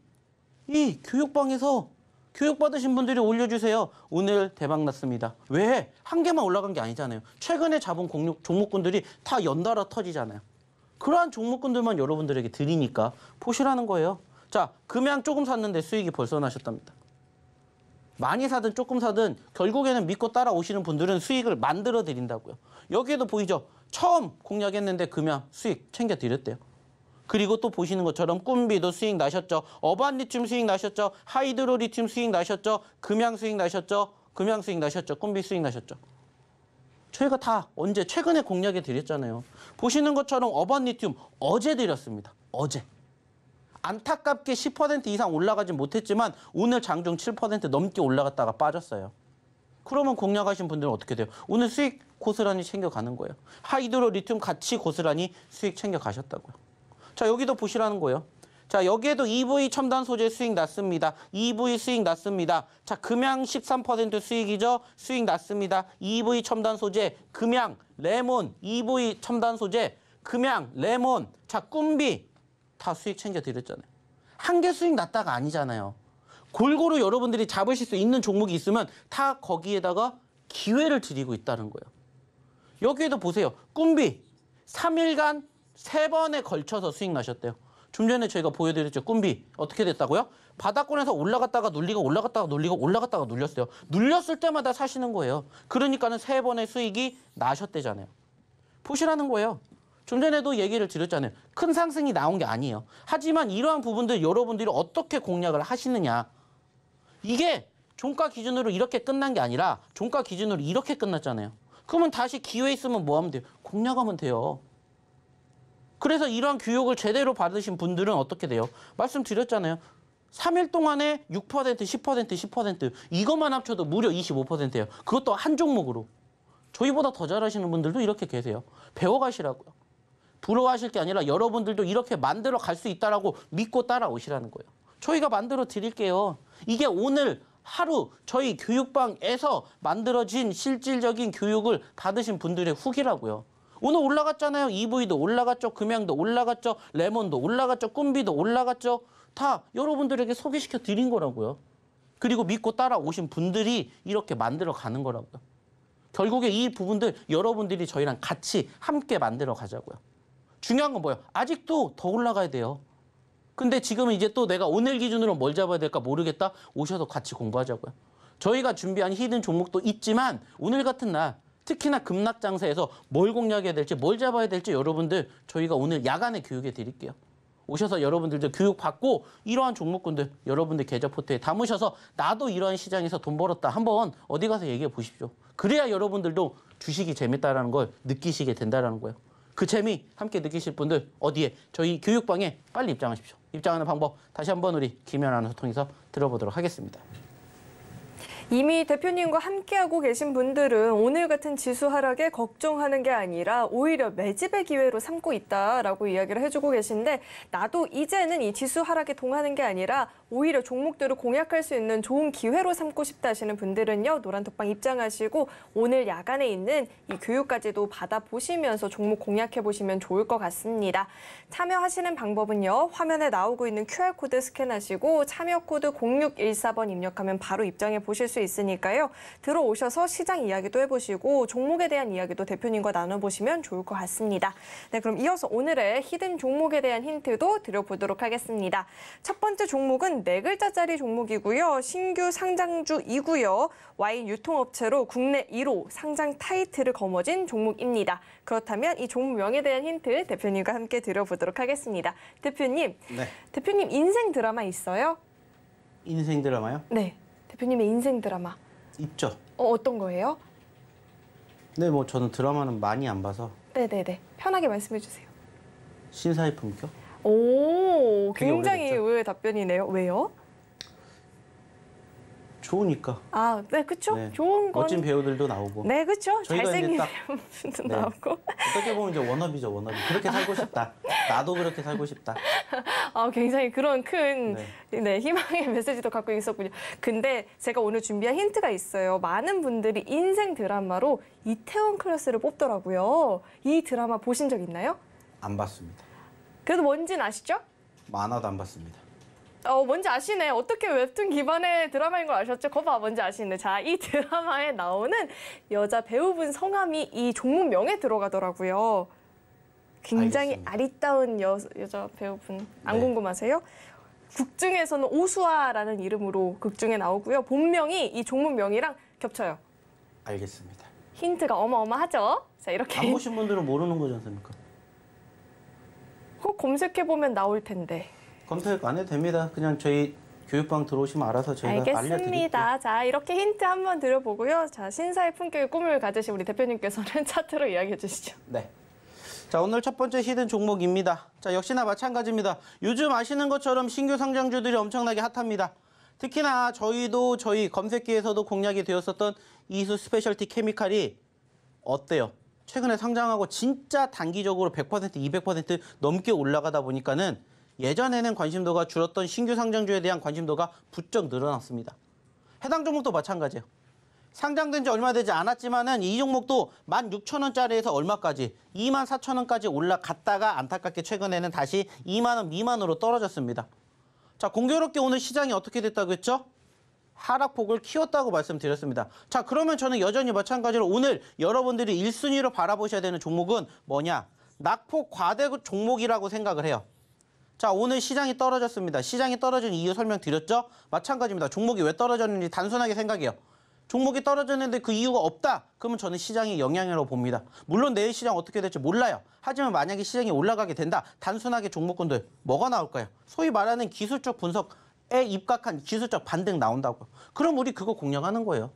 이 교육방에서 교육받으신 분들이 올려주세요. 오늘 대박 났습니다. 왜? 한 개만 올라간 게 아니잖아요. 최근에 잡은 공룡, 종목군들이 다 연달아 터지잖아요. 그러한 종목군들만 여러분들에게 드리니까 보시라는 거예요. 자, 금양 조금 샀는데 수익이 벌써 나셨답니다. 많이 사든 조금 사든 결국에는 믿고 따라오시는 분들은 수익을 만들어 드린다고요. 여기에도 보이죠? 처음 공략했는데 금양 수익 챙겨 드렸대요. 그리고 또 보시는 것처럼 꿈비도 수익 나셨죠. 어반리튬 수익 나셨죠. 하이드로리튬 수익 나셨죠. 금양 수익 나셨죠. 금양 수익 나셨죠. 꿈비 수익 나셨죠. 저희가 다 언제 최근에 공략해 드렸잖아요. 보시는 것처럼 어반리튬 어제 드렸습니다. 어제. 안타깝게 10% 이상 올라가지 못했지만 오늘 장중 7% 넘게 올라갔다가 빠졌어요. 그러면 공략하신 분들은 어떻게 돼요? 오늘 수익 고스란히 챙겨가는 거예요. 하이드로 리튬 같이 고스란히 수익 챙겨가셨다고요. 자, 여기도 보시라는 거예요. 자, 여기에도 EV 첨단 소재 수익 났습니다. EV 수익 났습니다. 자, 금양 13% 수익이죠? 수익 났습니다. EV 첨단 소재, 금양, 레몬, EV 첨단 소재, 금양, 레몬, 자, 꿈비 다 수익 챙겨드렸잖아요. 한 개 수익 났다가 아니잖아요. 골고루 여러분들이 잡으실 수 있는 종목이 있으면 다 거기에다가 기회를 드리고 있다는 거예요. 여기에도 보세요. 꿈비 3일간 세 번에 걸쳐서 수익 나셨대요. 좀 전에 저희가 보여드렸죠. 꿈비 어떻게 됐다고요? 바닥권에서 올라갔다가 눌리고 올라갔다가 눌리고 올라갔다가 눌렸어요. 눌렸을 때마다 사시는 거예요. 그러니까는 세 번의 수익이 나셨대잖아요. 푸시라는 거예요. 좀 전에도 얘기를 드렸잖아요. 큰 상승이 나온 게 아니에요. 하지만 이러한 부분들 여러분들이 어떻게 공략을 하시느냐. 이게 종가 기준으로 이렇게 끝난 게 아니라 종가 기준으로 이렇게 끝났잖아요. 그러면 다시 기회 있으면 뭐 하면 돼요? 공략하면 돼요. 그래서 이러한 교육을 제대로 받으신 분들은 어떻게 돼요? 말씀드렸잖아요. 3일 동안에 6%, 10%, 10% 이것만 합쳐도 무려 25%예요. 그것도 한 종목으로. 저희보다 더 잘하시는 분들도 이렇게 계세요. 배워가시라고요. 부러워하실 게 아니라 여러분들도 이렇게 만들어 갈 수 있다라고 믿고 따라오시라는 거예요. 저희가 만들어 드릴게요. 이게 오늘 하루 저희 교육방에서 만들어진 실질적인 교육을 받으신 분들의 후기라고요. 오늘 올라갔잖아요. EV도 올라갔죠. 금양도 올라갔죠. 레몬도 올라갔죠. 꿈비도 올라갔죠. 다 여러분들에게 소개시켜 드린 거라고요. 그리고 믿고 따라오신 분들이 이렇게 만들어 가는 거라고요. 결국에 이 부분들 여러분들이 저희랑 같이 함께 만들어 가자고요. 중요한 건 뭐예요? 아직도 더 올라가야 돼요. 근데 지금 은 이제 또 내가 오늘 기준으로 뭘 잡아야 될까 모르겠다. 오셔서 같이 공부하자고요. 저희가 준비한 히든 종목도 있지만 오늘 같은 날 특히나 급락 장세에서 뭘 공략해야 될지 뭘 잡아야 될지 여러분들 저희가 오늘 야간에 교육해 드릴게요. 오셔서 여러분들도 교육받고 이러한 종목군들 여러분들 계좌 포트에 담으셔서 나도 이러한 시장에서 돈 벌었다 한번 어디 가서 얘기해 보십시오. 그래야 여러분들도 주식이 재밌다라는 걸 느끼시게 된다라는 거예요. 그 재미 함께 느끼실 분들 어디에 저희 교육방에 빨리 입장하십시오. 입장하는 방법 다시 한번 우리 김연아 소통해서 들어보도록 하겠습니다. 이미 대표님과 함께하고 계신 분들은 오늘 같은 지수 하락에 걱정하는 게 아니라 오히려 매집의 기회로 삼고 있다라고 이야기를 해주고 계신데 나도 이제는 이 지수 하락에 동하는 게 아니라 오히려 종목들을 공략할 수 있는 좋은 기회로 삼고 싶다 하시는 분들은요. 노란톡방 입장하시고 오늘 야간에 있는 이 교육까지도 받아보시면서 종목 공략해보시면 좋을 것 같습니다. 참여하시는 방법은요. 화면에 나오고 있는 QR코드 스캔하시고 참여 코드 0614번 입력하면 바로 입장해 보실 수 있으니까요. 들어오셔서 시장 이야기도 해보시고 종목에 대한 이야기도 대표님과 나눠보시면 좋을 것 같습니다. 네, 그럼 이어서 오늘의 히든 종목에 대한 힌트도 드려보도록 하겠습니다. 첫 번째 종목은 종네 글자짜리 종목이고요. 신규 상장주이고요. 와인 유통업체로 국내 1호 상장 타이틀을 거머쥔 종목입니다. 그렇다면 이 종목명에 대한 힌트 대표님과 함께 들어보도록 하겠습니다. 대표님, 네. 대표님 인생 드라마 있어요? 인생 드라마요? 네, 대표님의 인생 드라마. 있죠. 어, 어떤 거예요? 네, 뭐 저는 드라마는 많이 안 봐서. 네네네, 네, 네. 편하게 말씀해 주세요. 신사의 품격? 오, 굉장히 의외의 답변이네요. 왜요? 좋으니까. 아, 네, 그렇죠. 네. 좋은 건 멋진 배우들도 나오고. 네, 그렇죠. 잘생긴 딱... 분도 네. 나오고. 어떻게 보면 이제 워너비죠, 워너비. 그렇게 살고 싶다. 나도 그렇게 살고 싶다. 아, 굉장히 그런 큰 네. 네. 희망의 메시지도 갖고 있었군요. 근데 제가 오늘 준비한 힌트가 있어요. 많은 분들이 인생 드라마로 이태원 클래스를 뽑더라고요. 이 드라마 보신 적 있나요? 안 봤습니다. 그래도 뭔진 아시죠? 만화도 안 봤습니다. 어, 뭔지 아시네. 어떻게 웹툰 기반의 드라마인 걸 아셨죠? 거봐, 뭔지 아시네. 자, 이 드라마에 나오는 여자 배우분 성함이 이 종목명에 들어가더라고요. 굉장히 알겠습니다. 아리따운 여, 여자 배우분. 안 네. 궁금하세요? 극중에서는 오수아라는 이름으로 극중에 나오고요. 본명이 이 종목명이랑 겹쳐요. 알겠습니다. 힌트가 어마어마하죠? 자, 이렇게. 안 보신 분들은 모르는 거지 않습니까? 꼭 검색해보면 나올 텐데. 검색 안 해도 됩니다. 그냥 저희 교육방 들어오시면 알아서 저희가 알겠습니다. 알려드릴게요. 자, 이렇게 힌트 한번 드려보고요. 자, 신사의 품격의 꿈을 가지신 우리 대표님께서는 차트로 이야기해 주시죠. 네. 자, 오늘 첫 번째 히든 종목입니다. 자, 역시나 마찬가지입니다. 요즘 아시는 것처럼 신규 상장주들이 엄청나게 핫합니다. 특히나 저희도 저희 검색기에서도 공략이 되었었던 이수 스페셜티 케미칼이 어때요? 최근에 상장하고 진짜 단기적으로 100% 200% 넘게 올라가다 보니까는 예전에는 관심도가 줄었던 신규 상장주에 대한 관심도가 부쩍 늘어났습니다. 해당 종목도 마찬가지예요. 상장된 지 얼마 되지 않았지만은 이 종목도 16,000원짜리에서 얼마까지 24,000원까지 올라갔다가 안타깝게 최근에는 다시 2만 원 미만으로 떨어졌습니다. 자, 공교롭게 오늘 시장이 어떻게 됐다고 했죠? 하락폭을 키웠다고 말씀드렸습니다. 자 그러면 저는 여전히 마찬가지로 오늘 여러분들이 1순위로 바라보셔야 되는 종목은 뭐냐? 낙폭 과대 종목이라고 생각을 해요. 자 오늘 시장이 떨어졌습니다. 시장이 떨어진 이유 설명드렸죠? 마찬가지입니다. 종목이 왜 떨어졌는지 단순하게 생각해요. 종목이 떨어졌는데 그 이유가 없다. 그러면 저는 시장이 영향으로 봅니다. 물론 내일 시장 어떻게 될지 몰라요. 하지만 만약에 시장이 올라가게 된다. 단순하게 종목군들 뭐가 나올까요? 소위 말하는 기술적 분석 에 입각한 기술적 반등 나온다고. 그럼 우리 그거 공략하는 거예요.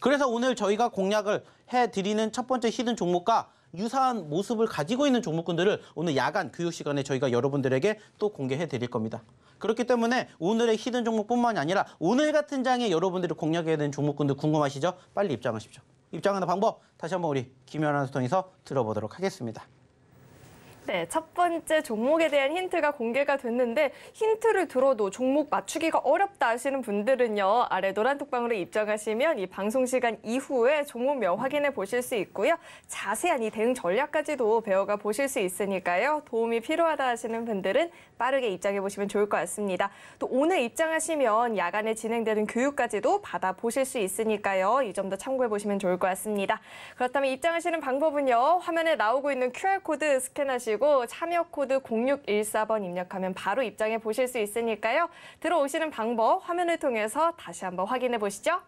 그래서 오늘 저희가 공략을 해드리는 첫 번째 히든 종목과 유사한 모습을 가지고 있는 종목군들을 오늘 야간 교육 시간에 저희가 여러분들에게 또 공개해 드릴 겁니다. 그렇기 때문에 오늘의 히든 종목뿐만이 아니라 오늘 같은 장에 여러분들이 공략해야 되는 종목군들 궁금하시죠? 빨리 입장하십시오. 입장하는 방법 다시 한번 우리 김연아 소통에서 들어보도록 하겠습니다. 네, 첫 번째 종목에 대한 힌트가 공개가 됐는데 힌트를 들어도 종목 맞추기가 어렵다 하시는 분들은요. 아래 노란 톡방으로 입장하시면 이 방송 시간 이후에 종목명 확인해 보실 수 있고요. 자세한 이 대응 전략까지도 배워가 보실 수 있으니까요. 도움이 필요하다 하시는 분들은 빠르게 입장해 보시면 좋을 것 같습니다. 또 오늘 입장하시면 야간에 진행되는 교육까지도 받아 보실 수 있으니까요. 이점도 참고해 보시면 좋을 것 같습니다. 그렇다면 입장하시는 방법은요. 화면에 나오고 있는 QR코드 스캔하시고 보시고 참여 코드 0614번 입력하면 바로 입장해 보실 수 있으니까요. 들어오시는 방법 화면을 통해서 다시 한번 확인해 보시죠.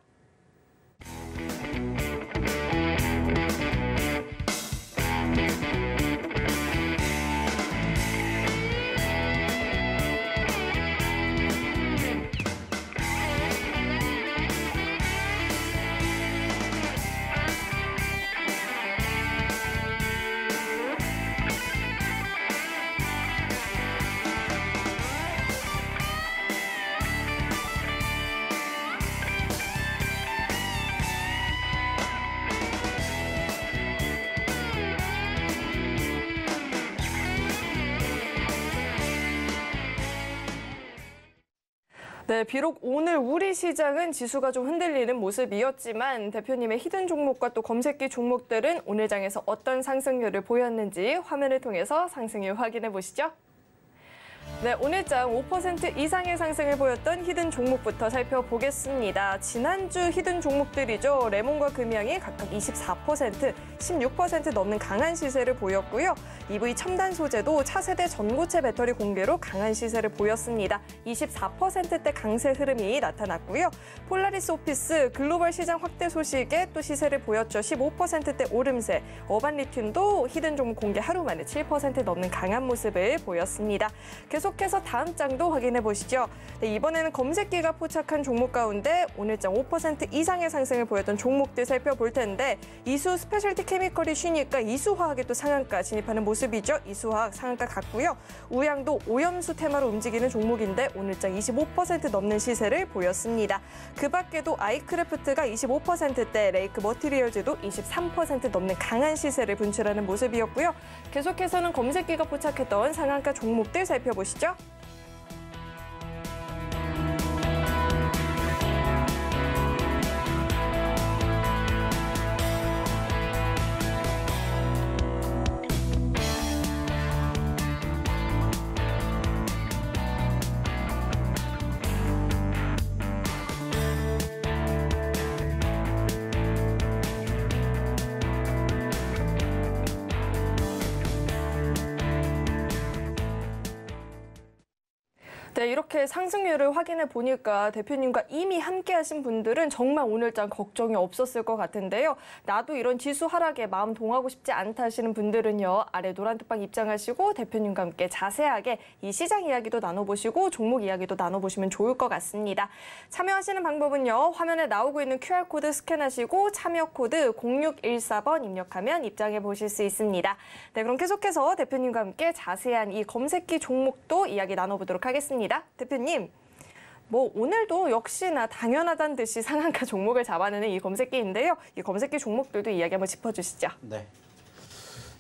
네, 비록 오늘 우리 시장은 지수가 좀 흔들리는 모습이었지만 대표님의 히든 종목과 또 검색기 종목들은 오늘 장에서 어떤 상승률을 보였는지 화면을 통해서 상승률 확인해 보시죠. 네, 오늘장 5% 이상의 상승을 보였던 히든 종목부터 살펴보겠습니다. 지난주 히든 종목들이죠. 레몬과 금양이 각각 24%, 16% 넘는 강한 시세를 보였고요. EV 첨단 소재도 차세대 전고체 배터리 공개로 강한 시세를 보였습니다. 24%대 강세 흐름이 나타났고요. 폴라리스 오피스 글로벌 시장 확대 소식에 또 시세를 보였죠. 15%대 오름세, 어반 리튬도 히든 종목 공개 하루 만에 7% 넘는 강한 모습을 보였습니다. 계속 계속해서 다음 장도 확인해 보시죠. 네, 이번에는 검색기가 포착한 종목 가운데 오늘장 5% 이상의 상승을 보였던 종목들 살펴볼 텐데 이수 스페셜티 케미컬이 쉬니까 이수화학에또 상한가 진입하는 모습이죠. 이수화학 상한가 같고요. 우양도 오염수 테마로 움직이는 종목인데 오늘장 25% 넘는 시세를 보였습니다. 그 밖에도 아이크래프트가 25%대, 레이크 머티리얼즈도 23% 넘는 강한 시세를 분출하는 모습이었고요. 계속해서는 검색기가 포착했던 상한가 종목들 살펴보시죠. 보시죠. 이렇게 상승률을 확인해 보니까 대표님과 이미 함께 하신 분들은 정말 오늘장 걱정이 없었을 것 같은데요. 나도 이런 지수 하락에 마음 동하고 싶지 않다 하시는 분들은요. 아래 노란 뜻방 입장하시고 대표님과 함께 자세하게 이 시장 이야기도 나눠보시고 종목 이야기도 나눠보시면 좋을 것 같습니다. 참여하시는 방법은요. 화면에 나오고 있는 QR코드 스캔하시고 참여 코드 0614번 입력하면 입장해 보실 수 있습니다. 네, 그럼 계속해서 대표님과 함께 자세한 이 검색기 종목도 이야기 나눠보도록 하겠습니다. 대표님, 뭐 오늘도 역시나 당연하다는 듯이 상한가 종목을 잡아내는 이 검색기인데요. 이 검색기 종목들도 이야기 한번 짚어주시죠. 네.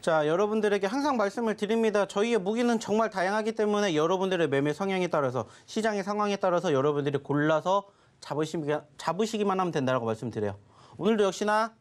자, 여러분들에게 항상 말씀을 드립니다. 저희의 무기는 정말 다양하기 때문에 여러분들의 매매 성향에 따라서 시장의 상황에 따라서 여러분들이 골라서 잡으시기 잡으시기만 하면 된다고 말씀드려요. 오늘도 역시나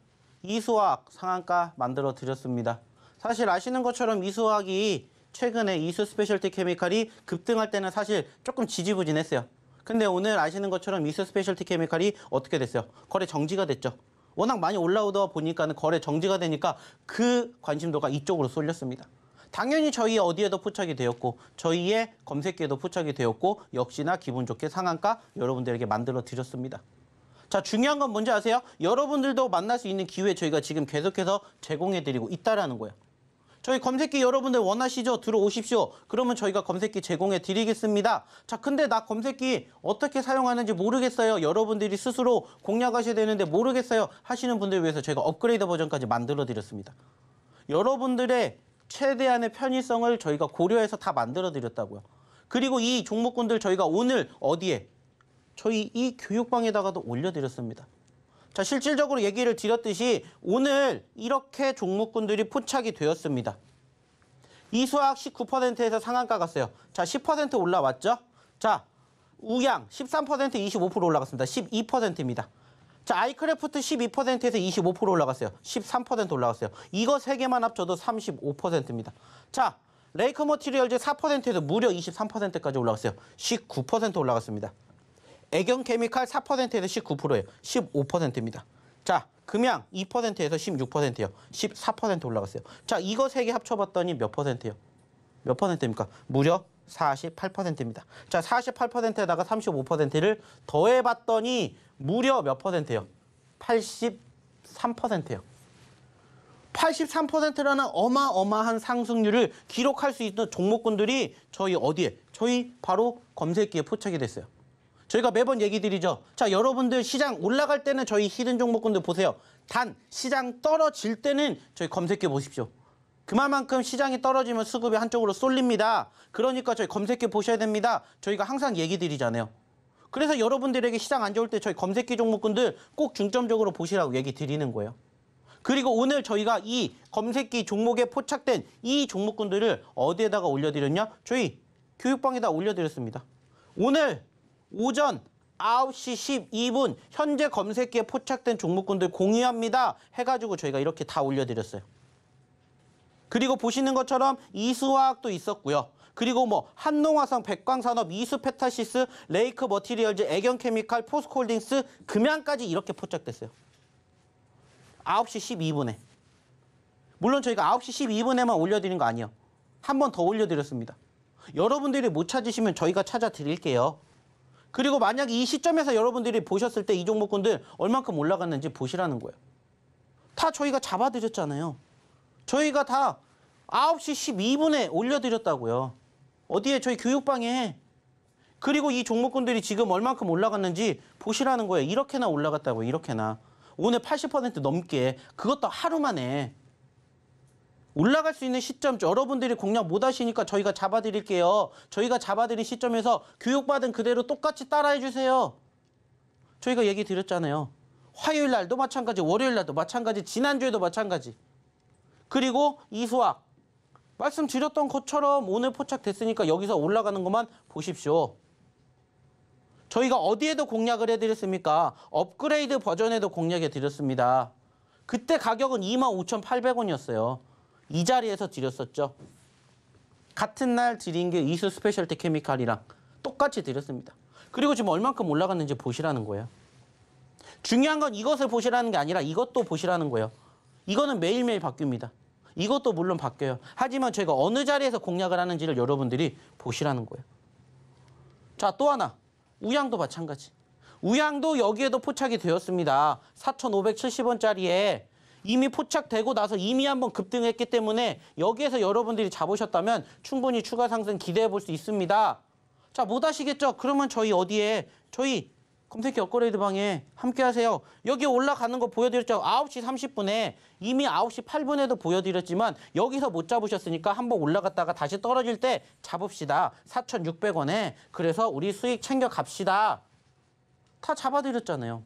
이수학 상한가 만들어 드렸습니다. 사실 아시는 것처럼 이수학이 최근에 이수 스페셜티 케미칼이 급등할 때는 사실 조금 지지부진했어요. 근데 오늘 아시는 것처럼 이수 스페셜티 케미칼이 어떻게 됐어요? 거래 정지가 됐죠. 워낙 많이 올라오다 보니까는 거래 정지가 되니까 그 관심도가 이쪽으로 쏠렸습니다. 당연히 저희 어디에도 포착이 되었고 저희의 검색기에도 포착이 되었고 역시나 기분 좋게 상한가 여러분들에게 만들어 드렸습니다. 자 중요한 건 뭔지 아세요? 여러분들도 만날 수 있는 기회 저희가 지금 계속해서 제공해드리고 있다라는 거예요. 저희 검색기 여러분들 원하시죠? 들어오십시오. 그러면 저희가 검색기 제공해 드리겠습니다. 자, 근데 나 검색기 어떻게 사용하는지 모르겠어요. 여러분들이 스스로 공략하셔야 되는데 모르겠어요. 하시는 분들 위해서 저희가 업그레이드 버전까지 만들어 드렸습니다. 여러분들의 최대한의 편의성을 저희가 고려해서 다 만들어 드렸다고요. 그리고 이 종목군들 저희가 오늘 어디에? 저희 이 교육방에다가도 올려드렸습니다. 자, 실질적으로 얘기를 드렸듯이 오늘 이렇게 종목군들이 포착이 되었습니다. 이수학 19%에서 상한가 갔어요. 자, 10% 올라왔죠? 자, 우양 13% 25% 올라갔습니다. 12%입니다. 자, 아이크래프트 12%에서 25% 올라갔어요. 13% 올라갔어요. 이거 세개만 합쳐도 35%입니다. 자, 레이크 머티리얼즈 4%에서 무려 23%까지 올라갔어요. 19% 올라갔습니다. 애경 케미칼 4%에서 19%예요. 15%입니다. 자, 금양 2%에서 16%예요. 14% 올라갔어요. 자, 이거 세 개 합쳐봤더니 몇 퍼센트예요? 몇 퍼센트입니까? 무려 48%입니다. 자, 48%에다가 35%를 더해봤더니 무려 몇 퍼센트예요? 83%예요. 83%라는 어마어마한 상승률을 기록할 수 있는 종목군들이 저희 어디에? 저희 바로 검색기에 포착이 됐어요. 저희가 매번 얘기 드리죠. 자, 여러분들 시장 올라갈 때는 저희 히든 종목군들 보세요. 단 시장 떨어질 때는 저희 검색해 보십시오. 그만큼 시장이 떨어지면 수급이 한쪽으로 쏠립니다. 그러니까 저희 검색해 보셔야 됩니다. 저희가 항상 얘기 드리잖아요. 그래서 여러분들에게 시장 안 좋을 때 저희 검색기 종목군들 꼭 중점적으로 보시라고 얘기 드리는 거예요. 그리고 오늘 저희가 이 검색기 종목에 포착된 이 종목군들을 어디에다가 올려드렸냐? 저희 교육방에다 올려드렸습니다. 오늘 오전 9시 12분 현재 검색기에 포착된 종목군들 공유합니다. 해가지고 저희가 이렇게 다 올려드렸어요. 그리고 보시는 것처럼 이수화학도 있었고요. 그리고 뭐 한농화성, 백광산업, 이수페타시스, 레이크 머티리얼즈, 애견케미칼 포스코홀딩스, 금양까지 이렇게 포착됐어요. 9시 12분에. 물론 저희가 9시 12분에만 올려드린 거 아니에요. 한 번 더 올려드렸습니다. 여러분들이 못 찾으시면 저희가 찾아드릴게요. 그리고 만약 이 시점에서 여러분들이 보셨을 때 이 종목군들 얼만큼 올라갔는지 보시라는 거예요. 다 저희가 잡아드렸잖아요. 저희가 다 9시 12분에 올려드렸다고요. 어디에 저희 교육방에 그리고 이 종목군들이 지금 얼만큼 올라갔는지 보시라는 거예요. 이렇게나 올라갔다고 이렇게나. 오늘 80% 넘게 그것도 하루 만에 올라갈 수 있는 시점 여러분들이 공략 못 하시니까 저희가 잡아드릴게요. 저희가 잡아드린 시점에서 교육받은 그대로 똑같이 따라해 주세요. 저희가 얘기 드렸잖아요. 화요일 날도 마찬가지, 월요일 날도 마찬가지, 지난주에도 마찬가지. 그리고 이수학. 말씀드렸던 것처럼 오늘 포착됐으니까 여기서 올라가는 것만 보십시오. 저희가 어디에도 공략을 해드렸습니까? 업그레이드 버전에도 공략해드렸습니다. 그때 가격은 25,800원이었어요. 이 자리에서 드렸었죠. 같은 날 드린 게 이수 스페셜티 케미칼이랑 똑같이 드렸습니다. 그리고 지금 얼만큼 올라갔는지 보시라는 거예요. 중요한 건 이것을 보시라는 게 아니라 이것도 보시라는 거예요. 이거는 매일매일 바뀝니다. 이것도 물론 바뀌어요. 하지만 저희가 어느 자리에서 공략을 하는지를 여러분들이 보시라는 거예요. 자, 또 하나. 우양도 마찬가지. 우양도 여기에도 포착이 되었습니다. 4,570원짜리에 이미 포착되고 나서 이미 한번 급등했기 때문에 여기에서 여러분들이 잡으셨다면 충분히 추가 상승 기대해 볼 수 있습니다. 자, 못 아시겠죠? 그러면 저희 어디에? 저희 검색기 업그레이드 방에 함께 하세요. 여기 올라가는 거 보여드렸죠? 9시 30분에 이미 9시 8분에도 보여드렸지만 여기서 못 잡으셨으니까 한번 올라갔다가 다시 떨어질 때 잡읍시다. 4,600원에. 그래서 우리 수익 챙겨갑시다. 다 잡아드렸잖아요.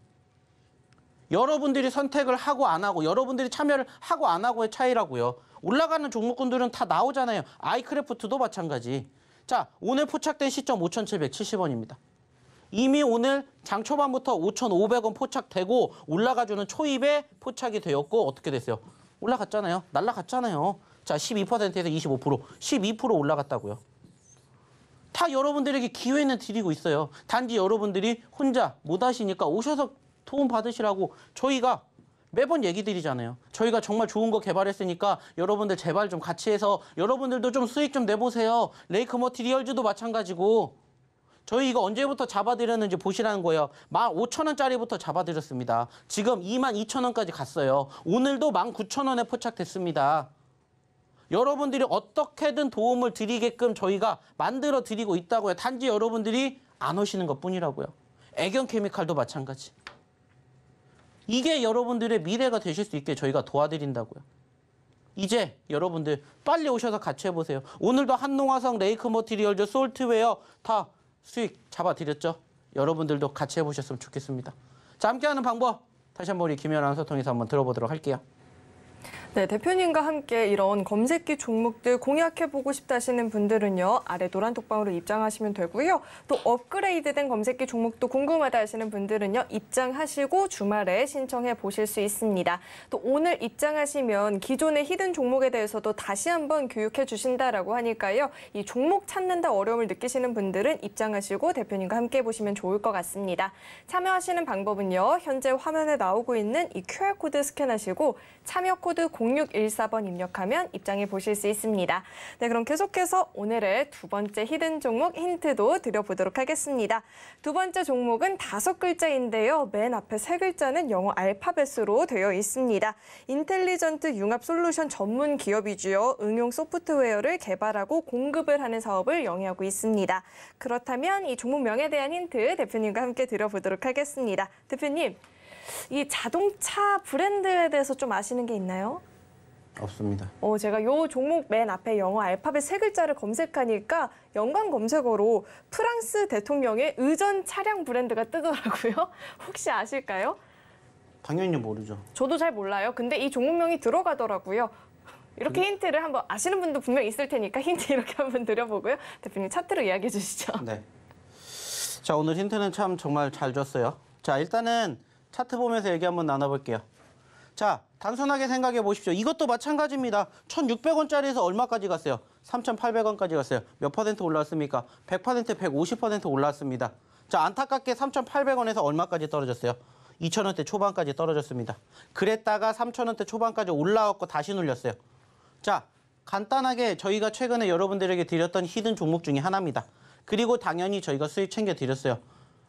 여러분들이 선택을 하고 안 하고 여러분들이 참여를 하고 안 하고의 차이라고요. 올라가는 종목군들은 다 나오잖아요. 아이크래프트도 마찬가지. 자, 오늘 포착된 시점 5,770원입니다. 이미 오늘 장 초반부터 5,500원 포착되고 올라가주는 초입에 포착이 되었고 어떻게 됐어요? 올라갔잖아요. 날라갔잖아요. 자, 12%에서 25%, 12% 올라갔다고요. 다 여러분들에게 기회는 드리고 있어요. 단지 여러분들이 혼자 못 하시니까 오셔서 도움 받으시라고 저희가 매번 얘기 드리잖아요. 저희가 정말 좋은 거 개발했으니까 여러분들 제발 좀 같이 해서 여러분들도 좀 수익 좀 내보세요. 레이크 머티리얼즈도 마찬가지고 저희 이거 언제부터 잡아드렸는지 보시라는 거예요. 15,000원짜리부터 잡아드렸습니다. 지금 22,000원까지 갔어요. 오늘도 19,000원에 포착됐습니다. 여러분들이 어떻게든 도움을 드리게끔 저희가 만들어 드리고 있다고요. 단지 여러분들이 안 오시는 것뿐이라고요. 애견 케미칼도 마찬가지. 이게 여러분들의 미래가 되실 수 있게 저희가 도와드린다고요. 이제 여러분들 빨리 오셔서 같이 해보세요. 오늘도 한농화성 레이크 머티리얼즈 솔트웨어 다 수익 잡아드렸죠? 여러분들도 같이 해보셨으면 좋겠습니다. 자, 함께하는 방법 다시 한번 우리 김현 아나운서 통해서 한번 들어보도록 할게요. 네, 대표님과 함께 이런 검색기 종목들 공략해보고 싶다시는 하 분들은요. 아래 노란 톡방으로 입장하시면 되고요. 또 업그레이드된 검색기 종목도 궁금하다 하시는 분들은요. 입장하시고 주말에 신청해 보실 수 있습니다. 또 오늘 입장하시면 기존의 히든 종목에 대해서도 다시 한번 교육해 주신다라고 하니까요. 이 종목 찾는다 어려움을 느끼시는 분들은 입장하시고 대표님과 함께 보시면 좋을 것 같습니다. 참여하시는 방법은요. 현재 화면에 나오고 있는 이 QR코드 스캔하시고 참여 코드 공 0614번 입력하면 입장해 보실 수 있습니다. 네, 그럼 계속해서 오늘의 두 번째 히든 종목 힌트도 드려보도록 하겠습니다. 두 번째 종목은 다섯 글자인데요. 맨 앞에 세 글자는 영어 알파벳으로 되어 있습니다. 인텔리전트 융합 솔루션 전문 기업이지요. 응용 소프트웨어를 개발하고 공급을 하는 사업을 영위하고 있습니다. 그렇다면 이 종목명에 대한 힌트 대표님과 함께 드려보도록 하겠습니다. 대표님, 이 자동차 브랜드에 대해서 좀 아시는 게 있나요? 없습니다. 어, 제가 요 종목 맨 앞에 영어 알파벳 세 글자를 검색하니까 연관 검색어로 프랑스 대통령의 의전 차량 브랜드가 뜨더라고요. 혹시 아실까요? 당연히 모르죠. 저도 잘 몰라요. 근데 이 종목명이 들어가더라고요. 이렇게 그 힌트를 한번 아시는 분도 분명 있을 테니까 힌트 이렇게 한번 드려보고요. 대표님 차트로 이야기해 주시죠. 네. 자, 오늘 힌트는 참 정말 잘 줬어요. 자, 일단은 차트 보면서 얘기 한번 나눠볼게요. 자, 단순하게 생각해 보십시오. 이것도 마찬가지입니다. 1,600원짜리에서 얼마까지 갔어요? 3,800원까지 갔어요. 몇 퍼센트 올랐습니까? 100%, 150% 올랐습니다. 자, 안타깝게 3,800원에서 얼마까지 떨어졌어요? 2,000원대 초반까지 떨어졌습니다. 그랬다가 3,000원대 초반까지 올라왔고 다시 눌렸어요. 자, 간단하게 저희가 최근에 여러분들에게 드렸던 히든 종목 중에 하나입니다. 그리고 당연히 저희가 수익 챙겨 드렸어요.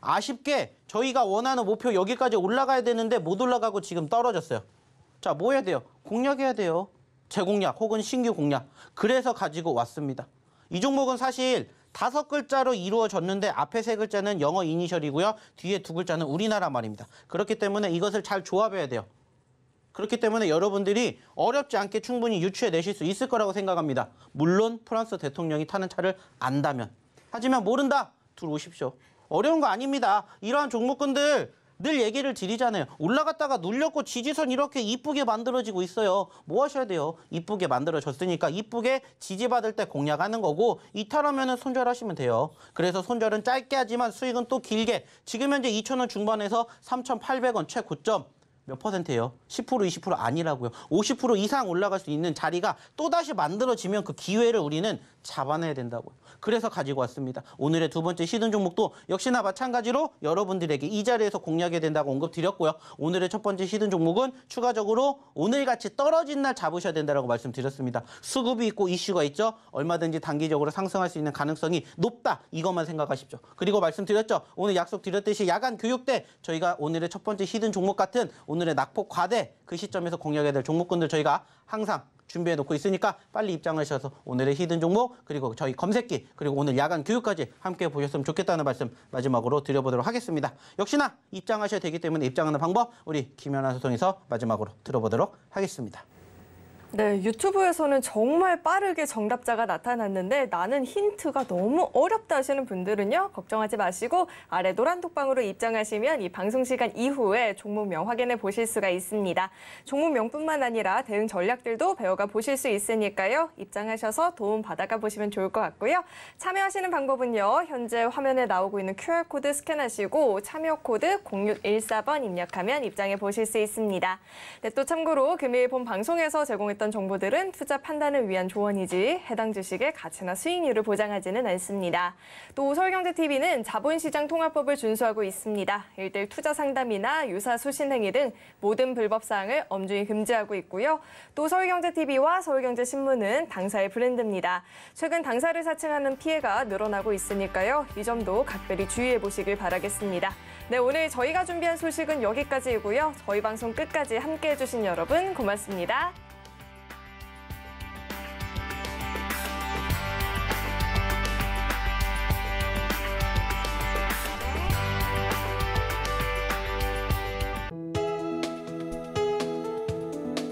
아쉽게 저희가 원하는 목표 여기까지 올라가야 되는데 못 올라가고 지금 떨어졌어요. 자, 뭐 해야 돼요? 공략해야 돼요. 재공략 혹은 신규 공략. 그래서 가지고 왔습니다. 이 종목은 사실 다섯 글자로 이루어졌는데 앞에 세 글자는 영어 이니셜이고요. 뒤에 두 글자는 우리나라 말입니다. 그렇기 때문에 이것을 잘 조합해야 돼요. 그렇기 때문에 여러분들이 어렵지 않게 충분히 유추해 내실 수 있을 거라고 생각합니다. 물론 프랑스 대통령이 타는 차를 안다면. 하지만 모른다. 들어오십시오. 어려운 거 아닙니다. 이러한 종목군들 늘 얘기를 드리잖아요. 올라갔다가 눌렸고 지지선 이렇게 이쁘게 만들어지고 있어요. 뭐 하셔야 돼요? 이쁘게 만들어졌으니까 이쁘게 지지받을 때 공략하는 거고 이탈하면 손절하시면 돼요. 그래서 손절은 짧게 하지만 수익은 또 길게 지금 현재 2,000원 중반에서 3,800원 최고점 몇 퍼센트예요? 10% 20% 아니라고요. 50% 이상 올라갈 수 있는 자리가 또다시 만들어지면 그 기회를 우리는 잡아내야 된다고요. 그래서 가지고 왔습니다. 오늘의 두 번째 시든 종목도 역시나 마찬가지로 여러분들에게 이 자리에서 공략해야 된다고 언급드렸고요. 오늘의 첫 번째 시든 종목은 추가적으로 오늘같이 떨어진 날 잡으셔야 된다고 말씀드렸습니다. 수급이 있고 이슈가 있죠. 얼마든지 단기적으로 상승할 수 있는 가능성이 높다. 이것만 생각하십시오. 그리고 말씀드렸죠. 오늘 약속드렸듯이 야간 교육 때 저희가 오늘의 첫 번째 시든 종목 같은 오늘 오늘의 낙폭 과대 그 시점에서 공략해야 될 종목군들 저희가 항상 준비해 놓고 있으니까 빨리 입장 하셔서 오늘의 히든 종목 그리고 저희 검색기 그리고 오늘 야간 교육까지 함께 보셨으면 좋겠다는 말씀 마지막으로 드려보도록 하겠습니다. 역시나 입장하셔야 되기 때문에 입장하는 방법 우리 김연아 소통에서 마지막으로 들어보도록 하겠습니다. 네, 유튜브에서는 정말 빠르게 정답자가 나타났는데 나는 힌트가 너무 어렵다 하시는 분들은요. 걱정하지 마시고 아래 노란 독방으로 입장하시면 이 방송 시간 이후에 종목명 확인해 보실 수가 있습니다. 종목명뿐만 아니라 대응 전략들도 배워가 보실 수 있으니까요. 입장하셔서 도움 받아가 보시면 좋을 것 같고요. 참여하시는 방법은요. 현재 화면에 나오고 있는 QR코드 스캔하시고 참여 코드 0614번 입력하면 입장해 보실 수 있습니다. 네, 또 참고로 금일 본 방송에서 제공했던 공개됐던 정보들은 투자 판단을 위한 조언이지 해당 주식의 가치나 수익률을 보장하지는 않습니다. 또 서울경제TV는 자본시장 통화법을 준수하고 있습니다. 일대일 투자 상담이나 유사 수신 행위 등 모든 불법 사항을 엄중히 금지하고 있고요. 또 서울경제TV와 서울경제신문은 당사의 브랜드입니다. 최근 당사를 사칭하는 피해가 늘어나고 있으니까요. 이 점도 각별히 주의해 보시길 바라겠습니다. 네, 오늘 저희가 준비한 소식은 여기까지이고요. 저희 방송 끝까지 함께해 주신 여러분 고맙습니다.